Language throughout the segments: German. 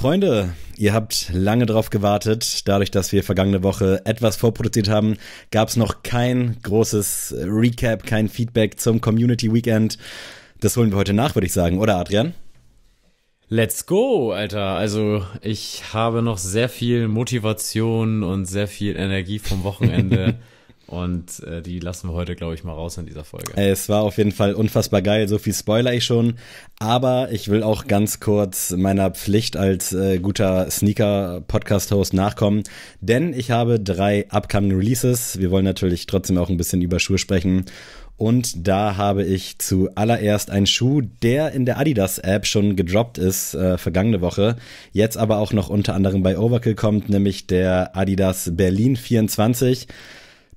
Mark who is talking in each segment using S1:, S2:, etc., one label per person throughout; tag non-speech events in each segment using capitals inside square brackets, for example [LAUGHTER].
S1: Freunde, ihr habt lange drauf gewartet. Dadurch, dass wir vergangene Woche etwas vorproduziert haben, gab es noch kein großes Recap, kein Feedback zum Community Weekend. Das holen wir heute nach, würde ich sagen, oder Adrian? Let's go,
S2: Alter. Also ich habe noch sehr viel Motivation und sehr viel Energie vom Wochenende. [LAUGHS] Und äh, die lassen wir heute, glaube ich, mal raus in dieser Folge.
S1: Es war auf jeden Fall unfassbar geil. So viel spoiler ich schon. Aber ich will auch ganz kurz meiner Pflicht als äh, guter Sneaker-Podcast-Host nachkommen. Denn ich habe drei upcoming Releases. Wir wollen natürlich trotzdem auch ein bisschen über Schuhe sprechen. Und da habe ich zuallererst einen Schuh, der in der Adidas-App schon gedroppt ist, äh, vergangene Woche, jetzt aber auch noch unter anderem bei Overkill kommt, nämlich der Adidas Berlin 24.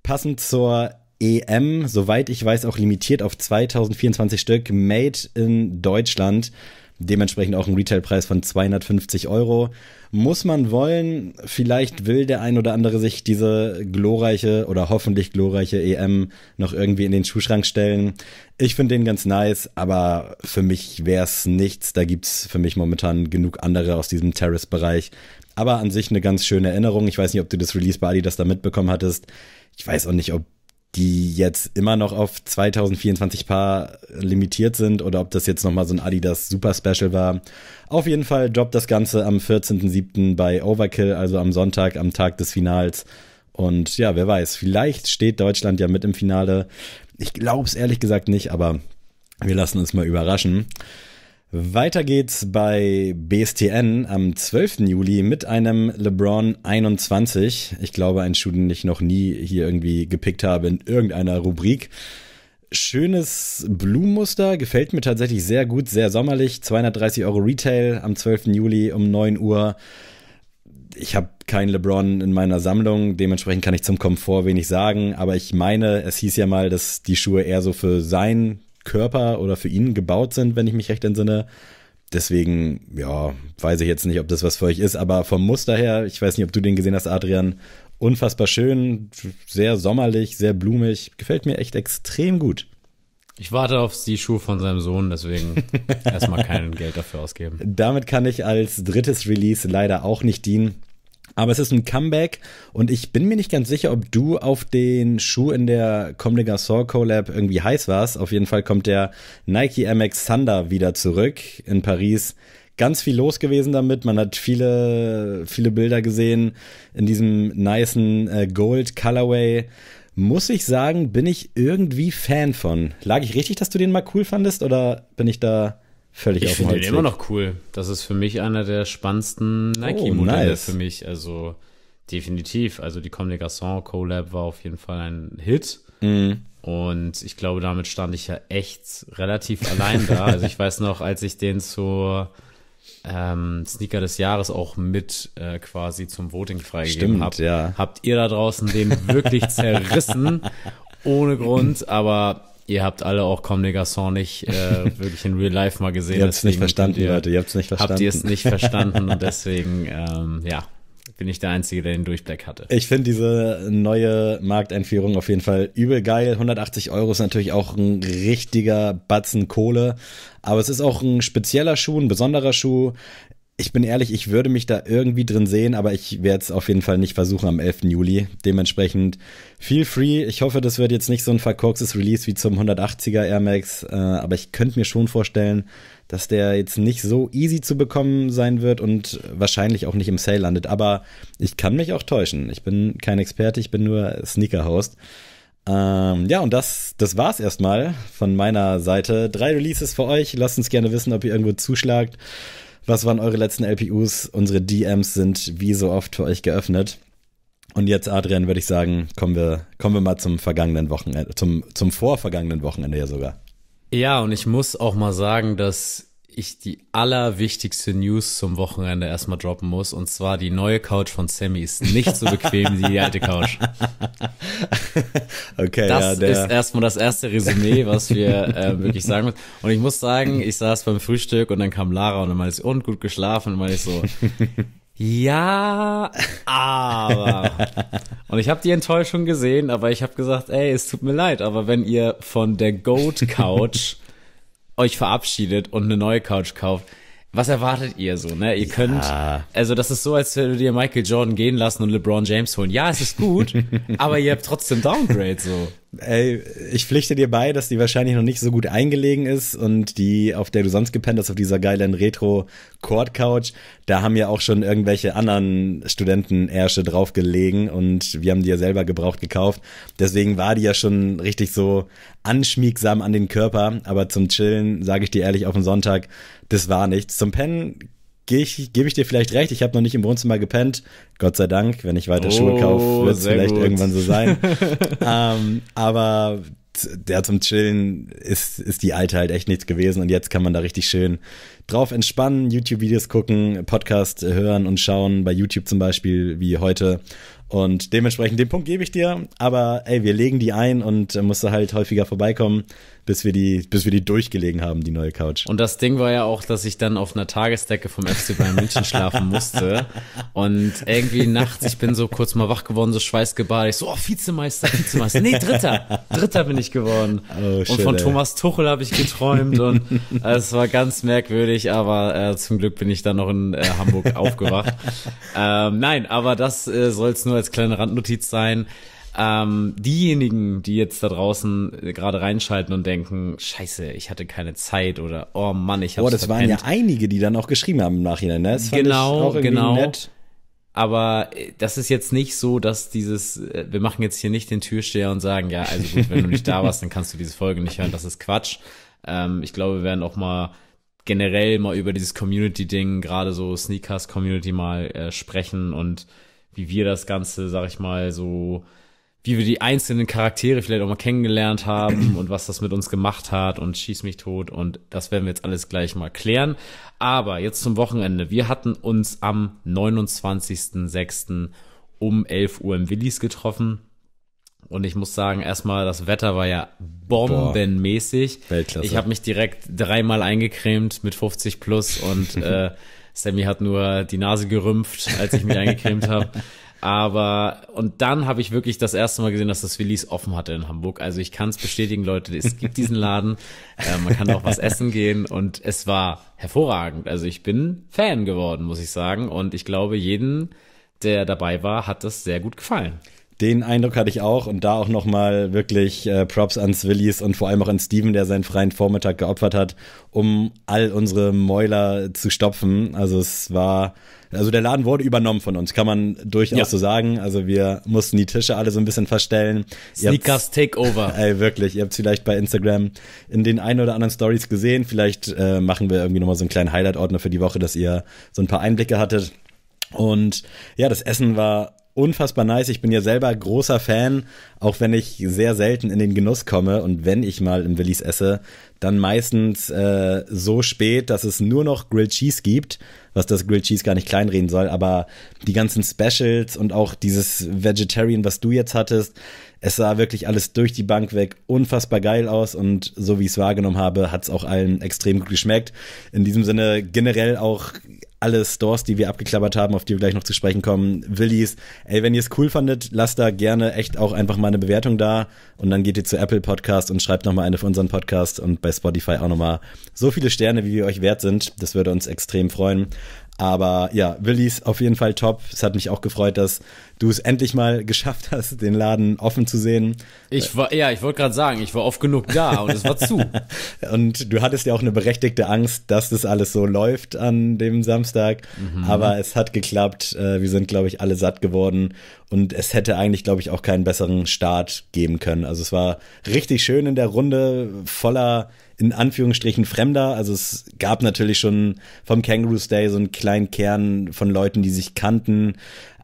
S1: Passend zur EM, soweit ich weiß, auch limitiert auf 2024 Stück, made in Deutschland. Dementsprechend auch ein Retailpreis von 250 Euro. Muss man wollen, vielleicht will der ein oder andere sich diese glorreiche oder hoffentlich glorreiche EM noch irgendwie in den Schuhschrank stellen. Ich finde den ganz nice, aber für mich wäre es nichts. Da gibt es für mich momentan genug andere aus diesem Terrace-Bereich. Aber an sich eine ganz schöne Erinnerung. Ich weiß nicht, ob du das Release bei Adidas da mitbekommen hattest ich weiß auch nicht, ob die jetzt immer noch auf 2024 Paar limitiert sind oder ob das jetzt nochmal so ein Adidas Super Special war. Auf jeden Fall droppt das Ganze am 14.07. bei Overkill, also am Sonntag, am Tag des Finals. Und ja, wer weiß, vielleicht steht Deutschland ja mit im Finale. Ich glaube es ehrlich gesagt nicht, aber wir lassen uns mal überraschen. Weiter geht's bei BSTN am 12. Juli mit einem LeBron 21. Ich glaube, ein Schuh, den ich noch nie hier irgendwie gepickt habe in irgendeiner Rubrik. Schönes Blumenmuster, gefällt mir tatsächlich sehr gut, sehr sommerlich. 230 Euro Retail am 12. Juli um 9 Uhr. Ich habe keinen LeBron in meiner Sammlung, dementsprechend kann ich zum Komfort wenig sagen, aber ich meine, es hieß ja mal, dass die Schuhe eher so für sein Körper oder für ihn gebaut sind, wenn ich mich recht entsinne. Deswegen, ja, weiß ich jetzt nicht, ob das was für euch ist, aber vom Muster her, ich weiß nicht, ob du den gesehen hast, Adrian, unfassbar schön, sehr sommerlich, sehr blumig, gefällt mir echt extrem gut.
S2: Ich warte auf die Schuhe von seinem Sohn, deswegen [LAUGHS] erstmal kein Geld dafür ausgeben.
S1: Damit kann ich als drittes Release leider auch nicht dienen. Aber es ist ein Comeback und ich bin mir nicht ganz sicher, ob du auf den Schuh in der Comme des Garçons Collab irgendwie heiß warst. Auf jeden Fall kommt der Nike MX Thunder wieder zurück in Paris. Ganz viel los gewesen damit. Man hat viele, viele Bilder gesehen in diesem niceen äh, Gold Colorway. Muss ich sagen, bin ich irgendwie Fan von. Lag ich richtig, dass du den mal cool fandest oder bin ich da völlig ich auf Ich finde den immer
S2: noch cool. Das ist für mich einer der spannendsten Nike-Modelle oh, nice. für mich. Also definitiv. Also die Comme des Garçons Collab war auf jeden Fall ein Hit. Mm. Und ich glaube, damit stand ich ja echt relativ [LAUGHS] allein da. Also ich weiß noch, als ich den zur ähm, Sneaker des Jahres auch mit äh, quasi zum Voting freigegeben habe, ja. habt ihr da draußen den wirklich zerrissen. [LAUGHS] ohne Grund, aber ihr habt alle auch Comme des nicht äh, [LAUGHS] wirklich in Real Life mal gesehen. ihr habt es nicht verstanden, ihr, Leute, ihr habt es nicht verstanden. Habt ihr es nicht verstanden [LAUGHS] und deswegen, ähm, ja, bin ich der Einzige, der den Durchblick hatte. Ich
S1: finde diese neue Markteinführung auf jeden Fall übel geil. 180 Euro ist natürlich auch ein richtiger Batzen Kohle. Aber es ist auch ein spezieller Schuh, ein besonderer Schuh ich bin ehrlich, ich würde mich da irgendwie drin sehen, aber ich werde es auf jeden Fall nicht versuchen am 11. Juli. Dementsprechend feel free. Ich hoffe, das wird jetzt nicht so ein verkorkstes Release wie zum 180er Air Max, äh, aber ich könnte mir schon vorstellen, dass der jetzt nicht so easy zu bekommen sein wird und wahrscheinlich auch nicht im Sale landet. Aber ich kann mich auch täuschen. Ich bin kein Experte, ich bin nur Sneaker-Host. Ähm, ja, und das, das war's erstmal von meiner Seite. Drei Releases für euch. Lasst uns gerne wissen, ob ihr irgendwo zuschlagt. Was waren eure letzten LPUs? Unsere DMs sind wie so oft für euch geöffnet. Und jetzt, Adrian, würde ich sagen, kommen wir, kommen wir mal zum vergangenen Wochenende, zum, zum vorvergangenen Wochenende ja sogar.
S2: Ja, und ich muss auch mal sagen, dass ich die allerwichtigste News zum Wochenende erstmal droppen muss. Und zwar die neue Couch von Sammy ist nicht so bequem wie die alte Couch. [LAUGHS] Okay, das ja, ist erstmal das erste Resümee, was wir äh, wirklich sagen müssen. Und ich muss sagen, ich saß beim Frühstück und dann kam Lara und dann meinte ich, und gut geschlafen. Und dann meinte ich so, [LAUGHS] ja, aber. Und ich habe die Enttäuschung gesehen, aber ich habe gesagt, ey, es tut mir leid, aber wenn ihr von der Goat Couch euch verabschiedet und eine neue Couch kauft, was erwartet ihr so, ne? Ihr ja. könnt, also das ist so, als würdet ihr Michael Jordan gehen lassen und LeBron James holen. Ja, es ist
S1: gut, [LAUGHS] aber ihr habt trotzdem Downgrade so. Ey, ich pflichte dir bei, dass die wahrscheinlich noch nicht so gut eingelegen ist und die, auf der du sonst gepennt hast, auf dieser geilen retro court couch da haben ja auch schon irgendwelche anderen Studenten-Ärsche draufgelegen und wir haben die ja selber gebraucht gekauft. Deswegen war die ja schon richtig so anschmiegsam an den Körper, aber zum Chillen, sage ich dir ehrlich, auf den Sonntag das war nichts. Zum Pennen ich, gebe ich dir vielleicht recht, ich habe noch nicht im Wohnzimmer gepennt. Gott sei Dank, wenn ich weiter oh, Schuhe kaufe, wird es vielleicht gut. irgendwann so sein. [LAUGHS] ähm, aber der zum Chillen ist, ist die alte halt echt nichts gewesen und jetzt kann man da richtig schön drauf entspannen, YouTube-Videos gucken, Podcast hören und schauen, bei YouTube zum Beispiel wie heute. Und dementsprechend den Punkt gebe ich dir, aber ey, wir legen die ein und äh, musst du halt häufiger vorbeikommen bis wir die, bis wir die durchgelegen haben, die neue Couch.
S2: Und das Ding war ja auch, dass ich dann auf einer Tagesdecke vom FC Bayern München schlafen musste. Und irgendwie nachts, ich bin so kurz mal wach geworden, so schweißgebadet. Ich so, oh, Vizemeister, Vizemeister. Nee, Dritter. Dritter bin ich geworden. Oh, und von ey. Thomas Tuchel habe ich geträumt und es war ganz merkwürdig, aber äh, zum Glück bin ich dann noch in äh, Hamburg aufgewacht. ähm, nein, aber das äh, soll es nur als kleine Randnotiz sein. Ähm, diejenigen, die jetzt da draußen gerade reinschalten und denken, scheiße, ich hatte keine Zeit oder oh Mann, ich habe Oh, das verpennt. waren ja
S1: einige, die dann auch geschrieben haben im Nachhinein, ne? Das genau, genau. Nett.
S2: Aber äh, das ist jetzt nicht so, dass dieses, äh, wir machen jetzt hier nicht den Türsteher und sagen, ja, also gut, wenn du nicht da warst, dann kannst du diese Folge nicht hören, das ist Quatsch. Ähm, ich glaube, wir werden auch mal generell mal über dieses Community-Ding, gerade so Sneakers-Community mal äh, sprechen und wie wir das Ganze, sag ich mal, so wie wir die einzelnen Charaktere vielleicht auch mal kennengelernt haben und was das mit uns gemacht hat und schieß mich tot und das werden wir jetzt alles gleich mal klären. Aber jetzt zum Wochenende. Wir hatten uns am 29.06. um 11 Uhr im Willis getroffen. Und ich muss sagen, erstmal, das Wetter war ja bombenmäßig. Boah, Weltklasse. Ich habe mich direkt dreimal eingecremt mit 50 plus und [LAUGHS] äh, Sammy hat nur die Nase gerümpft, als ich mich eingecremt habe. Aber, und dann habe ich wirklich das erste Mal gesehen, dass das Willis offen hatte in Hamburg. Also ich kann es bestätigen, Leute, es gibt diesen Laden. Äh, man kann auch was essen gehen und es war hervorragend. Also ich bin Fan geworden, muss ich sagen. Und ich glaube, jeden, der dabei war, hat das sehr gut gefallen.
S1: Den Eindruck hatte ich auch und da auch nochmal wirklich äh, Props ans Willis und vor allem auch an Steven, der seinen freien Vormittag geopfert hat, um all unsere Mäuler zu stopfen. Also es war, also der Laden wurde übernommen von uns, kann man durchaus ja. so sagen. Also wir mussten die Tische alle so ein bisschen verstellen. Sneakers Takeover. [LAUGHS] Ey, wirklich, ihr habt es vielleicht bei Instagram in den ein oder anderen Stories gesehen. Vielleicht äh, machen wir irgendwie nochmal so einen kleinen Highlight-Ordner für die Woche, dass ihr so ein paar Einblicke hattet. Und ja, das Essen war unfassbar nice. Ich bin ja selber großer Fan, auch wenn ich sehr selten in den Genuss komme. Und wenn ich mal im Willis esse, dann meistens äh, so spät, dass es nur noch Grilled Cheese gibt, was das Grilled Cheese gar nicht kleinreden soll. Aber die ganzen Specials und auch dieses Vegetarian, was du jetzt hattest, es sah wirklich alles durch die Bank weg unfassbar geil aus. Und so wie ich es wahrgenommen habe, hat es auch allen extrem gut geschmeckt. In diesem Sinne generell auch alle Stores, die wir abgeklappert haben, auf die wir gleich noch zu sprechen kommen. Willis, ey, wenn ihr es cool fandet, lasst da gerne echt auch einfach mal eine Bewertung da und dann geht ihr zu Apple Podcast und schreibt nochmal eine für unseren Podcast und bei Spotify auch nochmal so viele Sterne, wie wir euch wert sind. Das würde uns extrem freuen. Aber ja, Willis auf jeden Fall top. Es hat mich auch gefreut, dass du es endlich mal geschafft hast, den Laden offen zu sehen.
S2: Ich war, ja, ich wollte gerade sagen, ich war oft genug da und es war zu.
S1: [LAUGHS] und du hattest ja auch eine berechtigte Angst, dass das alles so läuft an dem Samstag. Mhm. Aber es hat geklappt. Äh, wir sind, glaube ich, alle satt geworden. Und es hätte eigentlich, glaube ich, auch keinen besseren Start geben können. Also es war richtig schön in der Runde, voller in Anführungsstrichen Fremder. Also es gab natürlich schon vom Kangaroos Day so einen kleinen Kern von Leuten, die sich kannten.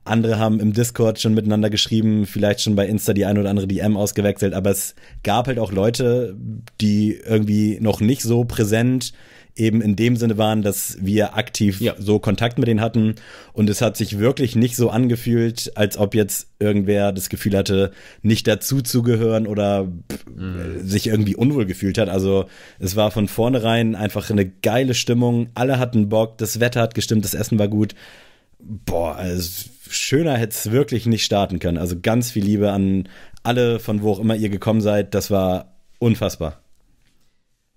S1: Andere haben im Discord schon miteinander geschrieben, vielleicht schon bei Insta die ein oder andere DM ausgewechselt, aber es gab halt auch Leute, die irgendwie noch nicht so präsent eben in dem Sinne waren, dass wir aktiv ja. so Kontakt mit denen hatten. Und es hat sich wirklich nicht so angefühlt, als ob jetzt irgendwer das Gefühl hatte, nicht dazu zu gehören oder mhm. sich irgendwie unwohl gefühlt hat. Also es war von vornherein einfach eine geile Stimmung. Alle hatten Bock, das Wetter hat gestimmt, das Essen war gut. Boah, also schöner hätte es wirklich nicht starten können. Also ganz viel Liebe an alle, von wo auch immer ihr gekommen seid. Das war unfassbar.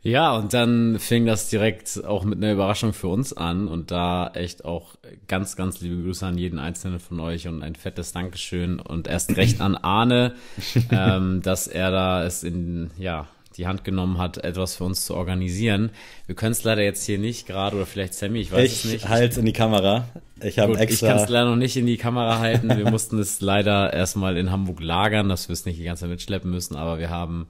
S2: Ja, und dann fing das direkt auch mit einer Überraschung für uns an und da echt auch ganz, ganz liebe Grüße an jeden einzelnen von euch und ein fettes Dankeschön und erst recht an Arne, [LAUGHS] ähm, dass er da es in, ja, die Hand genommen hat, etwas für uns zu organisieren. Wir können es leider jetzt hier nicht gerade oder vielleicht Sammy, ich weiß ich es nicht. Ich
S1: halte in die Kamera. Ich habe extra. Ich kann es
S2: leider noch nicht in die Kamera halten. Wir mussten es leider erstmal in Hamburg lagern, dass wir es nicht die ganze Zeit mitschleppen müssen, aber wir haben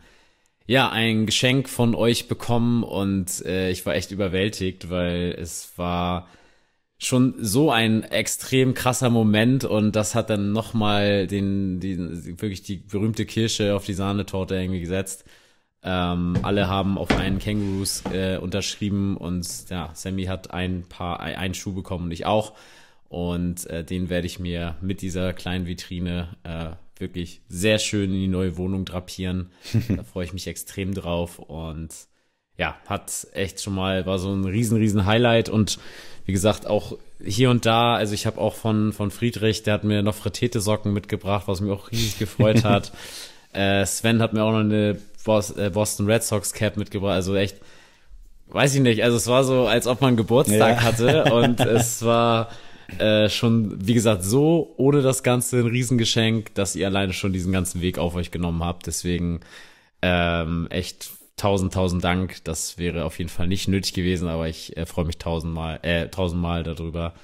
S2: ja, ein Geschenk von euch bekommen und äh, ich war echt überwältigt, weil es war schon so ein extrem krasser Moment und das hat dann nochmal den, den, wirklich die berühmte Kirsche auf die Sahnetorte irgendwie gesetzt. Ähm, alle haben auf einen Kängurus äh, unterschrieben und ja, Sammy hat ein paar, einen Schuh bekommen und ich auch. Und äh, den werde ich mir mit dieser kleinen Vitrine äh, wirklich sehr schön in die neue Wohnung drapieren. [LAUGHS] da freue ich mich extrem drauf und ja, hat echt schon mal, war so ein riesen, riesen Highlight und wie gesagt, auch hier und da, also ich habe auch von, von Friedrich, der hat mir noch Fritete-Socken mitgebracht, was mich auch riesig gefreut [LAUGHS] hat. äh, Sven hat mir auch noch eine äh, Boston Red Sox Cap mitgebracht. Also echt, weiß ich nicht. Also es war so, als ob man Geburtstag ja. hatte [LAUGHS] und es war äh, schon, wie gesagt, so ohne das Ganze ein Riesengeschenk, dass ihr alleine schon diesen ganzen Weg auf euch genommen habt. Deswegen ähm, echt tausend, tausend Dank. Das wäre auf jeden Fall nicht nötig gewesen, aber ich äh, freue mich tausendmal, äh, tausendmal darüber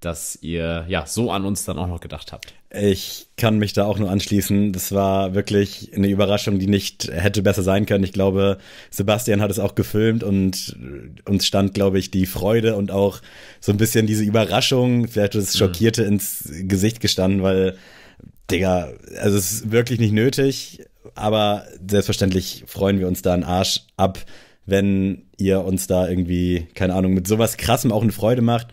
S2: dass ihr ja so an uns dann auch noch gedacht habt.
S1: Ich kann mich da auch nur anschließen. Das war wirklich eine Überraschung, die nicht hätte besser sein können. Ich glaube, Sebastian hat es auch gefilmt und äh, uns stand, glaube ich, die Freude und auch so ein bisschen diese Überraschung, vielleicht das mhm. Schockierte mhm. ins Gesicht gestanden, weil, Digga, also es ist wirklich nicht nötig, aber selbstverständlich freuen wir uns da einen Arsch ab, wenn ihr uns da irgendwie, keine Ahnung, mit sowas krassem auch eine Freude macht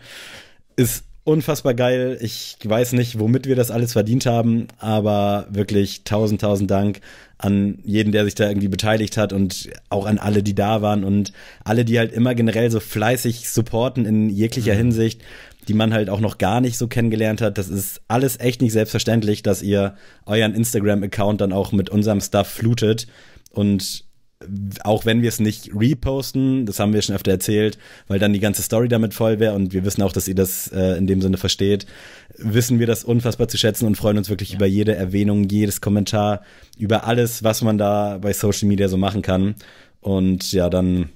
S1: ist unfassbar geil. Ich weiß nicht, womit wir das alles verdient haben, aber wirklich tausend, tausend Dank an jeden, der sich da irgendwie beteiligt hat und auch an alle, die da waren und alle, die halt immer generell so fleißig supporten in jeglicher mhm. Hinsicht, die man halt auch noch gar nicht so kennengelernt hat. Das ist alles echt nicht selbstverständlich, dass ihr euren Instagram-Account dann auch mit unserem Stuff flutet und auch wenn wir es nicht reposten, das haben wir schon öfter erzählt, weil dann die ganze Story damit voll wäre und wir wissen auch, dass ihr das äh, in dem Sinne versteht, wissen wir das unfassbar zu schätzen und freuen uns wirklich ja. über jede Erwähnung, jedes Kommentar, über alles, was man da bei Social Media so machen kann. Und ja, dann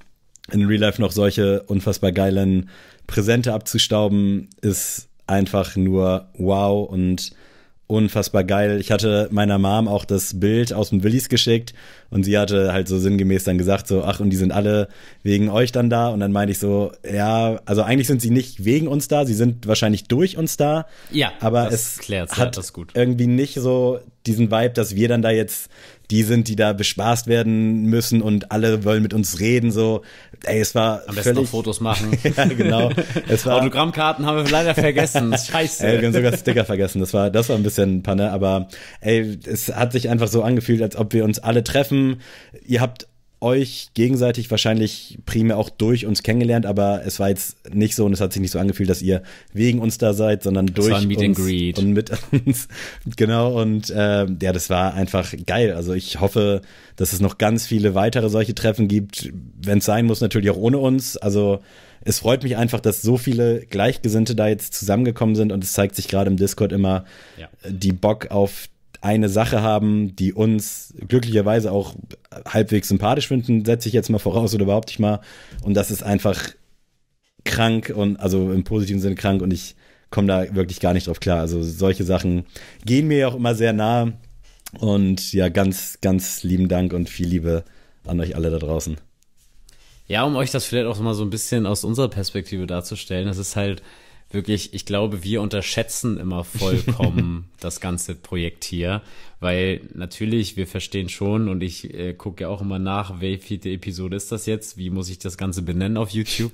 S1: in Real Life noch solche unfassbar geilen Präsente abzustauben, ist einfach nur wow und unfassbar geil. Ich hatte meiner Mom auch das Bild aus dem Willis geschickt und sie hatte halt so sinngemäß dann gesagt so, ach und die sind alle wegen euch dann da und dann meinte ich so, ja, also eigentlich sind sie nicht wegen uns da, sie sind wahrscheinlich durch uns da. Ja, aber es hat irgendwie nicht so diesen Vibe, dass wir dann da jetzt die sind, die da bespaßt werden müssen und alle wollen mit uns reden. So, ey, es war. Am besten noch Fotos machen. [LAUGHS] ja, genau. Es war,
S2: Autogrammkarten haben wir leider vergessen. Scheiße. ey, wir haben sogar Sticker
S1: vergessen. Das war, das war ein bisschen Panne, aber ey, es hat sich einfach so angefühlt, als ob wir uns alle treffen. Ihr habt euch gegenseitig wahrscheinlich primär auch durch uns kennengelernt, aber es war jetzt nicht so und es hat sich nicht so angefühlt, dass ihr wegen uns da seid, sondern durch uns und mit uns. [LAUGHS] genau und äh, ja, das war einfach geil. Also ich hoffe, dass es noch ganz viele weitere solche Treffen gibt, wenn es sein muss, natürlich auch ohne uns. Also es freut mich einfach, dass so viele Gleichgesinnte da jetzt zusammengekommen sind und es zeigt sich gerade im Discord immer, ja. die Bock auf eine Sache haben, die uns glücklicherweise auch halbwegs sympathisch finden, setze ich jetzt mal voraus oder überhaupt nicht mal. Und das ist einfach krank und also im positiven Sinne krank und ich komme da wirklich gar nicht drauf klar. Also solche Sachen gehen mir ja auch immer sehr nahe. Und ja, ganz, ganz lieben Dank und viel Liebe an euch alle da draußen.
S2: Ja, um euch das vielleicht auch mal so ein bisschen aus unserer Perspektive darzustellen, das ist halt, wirklich, ich glaube, wir unterschätzen immer vollkommen [LAUGHS] das ganze Projekt hier, weil natürlich, wir verstehen schon und ich äh, gucke ja auch immer nach, welche Episode ist das jetzt, wie muss ich das Ganze benennen auf YouTube.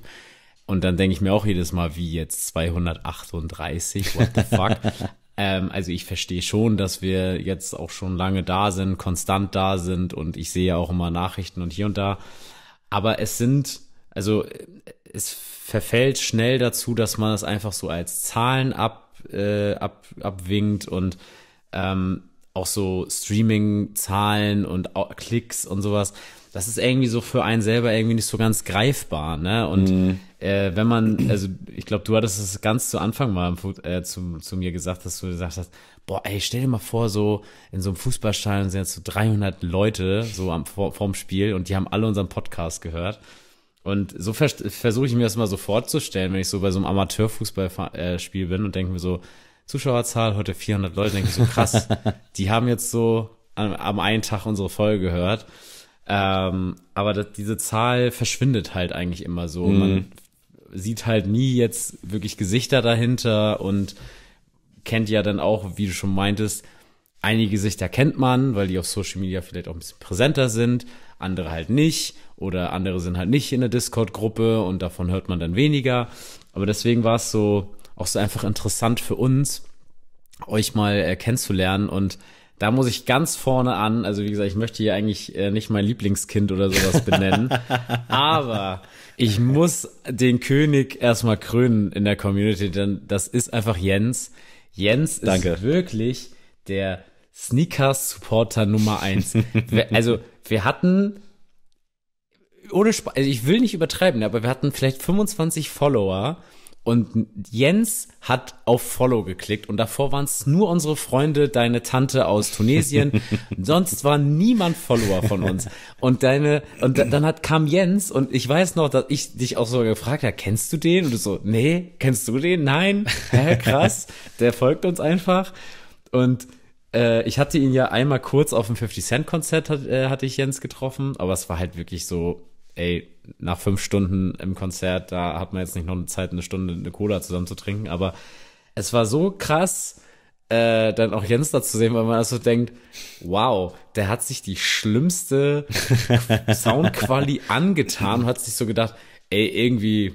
S2: Und dann denke ich mir auch jedes Mal, wie jetzt 238, what the fuck. [LAUGHS] ähm, also ich verstehe schon, dass wir jetzt auch schon lange da sind, konstant da sind und ich sehe ja auch immer Nachrichten und hier und da. Aber es sind also es verfällt schnell dazu, dass man das einfach so als Zahlen ab, äh, ab, abwinkt und ähm, auch so Streaming-Zahlen und Klicks und sowas. Das ist irgendwie so für einen selber irgendwie nicht so ganz greifbar, ne? Und mhm. äh, wenn man, also ich glaube, du hattest es ganz zu Anfang mal äh, zu, zu mir gesagt, dass du gesagt hast, boah, ey, stell dir mal vor, so in so einem Fußballstadion sind jetzt so 300 Leute so am, vor, vorm Spiel und die haben alle unseren Podcast gehört. Und so vers versuche ich mir das mal so vorzustellen, wenn ich so bei so einem Amateurfußballspiel äh, bin und denke mir so, Zuschauerzahl heute 400 Leute, denke ich so, krass, [LAUGHS] die haben jetzt so am, am einen Tag unsere Folge gehört. Ähm, aber das, diese Zahl verschwindet halt eigentlich immer so. Mhm. Man sieht halt nie jetzt wirklich Gesichter dahinter und kennt ja dann auch, wie du schon meintest, einige Gesichter kennt man, weil die auf Social Media vielleicht auch ein bisschen präsenter sind, andere halt nicht oder andere sind halt nicht in der Discord-Gruppe und davon hört man dann weniger. Aber deswegen war es so auch so einfach interessant für uns, euch mal äh, kennenzulernen und da muss ich ganz vorne an, also wie gesagt, ich möchte hier eigentlich äh, nicht mein Lieblingskind oder sowas benennen, [LAUGHS] aber ich muss den König erstmal krönen in der Community, denn das ist einfach Jens. Jens ist Danke. wirklich der Sneakers-Supporter Nummer eins. [LAUGHS] also wir hatten ohne Spaß, also ich will nicht übertreiben, aber wir hatten vielleicht 25 Follower und Jens hat auf Follow geklickt und davor waren es nur unsere Freunde, deine Tante aus Tunesien. [LAUGHS] Sonst war niemand Follower von uns. Und deine, und dann hat, kam Jens und ich weiß noch, dass ich dich auch so gefragt habe, kennst du den? Und du so, nee, kennst du den? Nein. Hä, krass. Der folgt uns einfach. Und, äh, ich hatte ihn ja einmal kurz auf dem 50 Cent Konzert, hat, äh, hatte ich Jens getroffen, aber es war halt wirklich so, ey, nach fünf Stunden im Konzert, da hat man jetzt nicht noch eine Zeit, eine Stunde eine Cola zusammen zu trinken, aber es war so krass, äh, dann auch Jens da zu sehen, weil man also denkt, wow, der hat sich die schlimmste [LAUGHS] Soundquali angetan und hat sich so gedacht, ey, irgendwie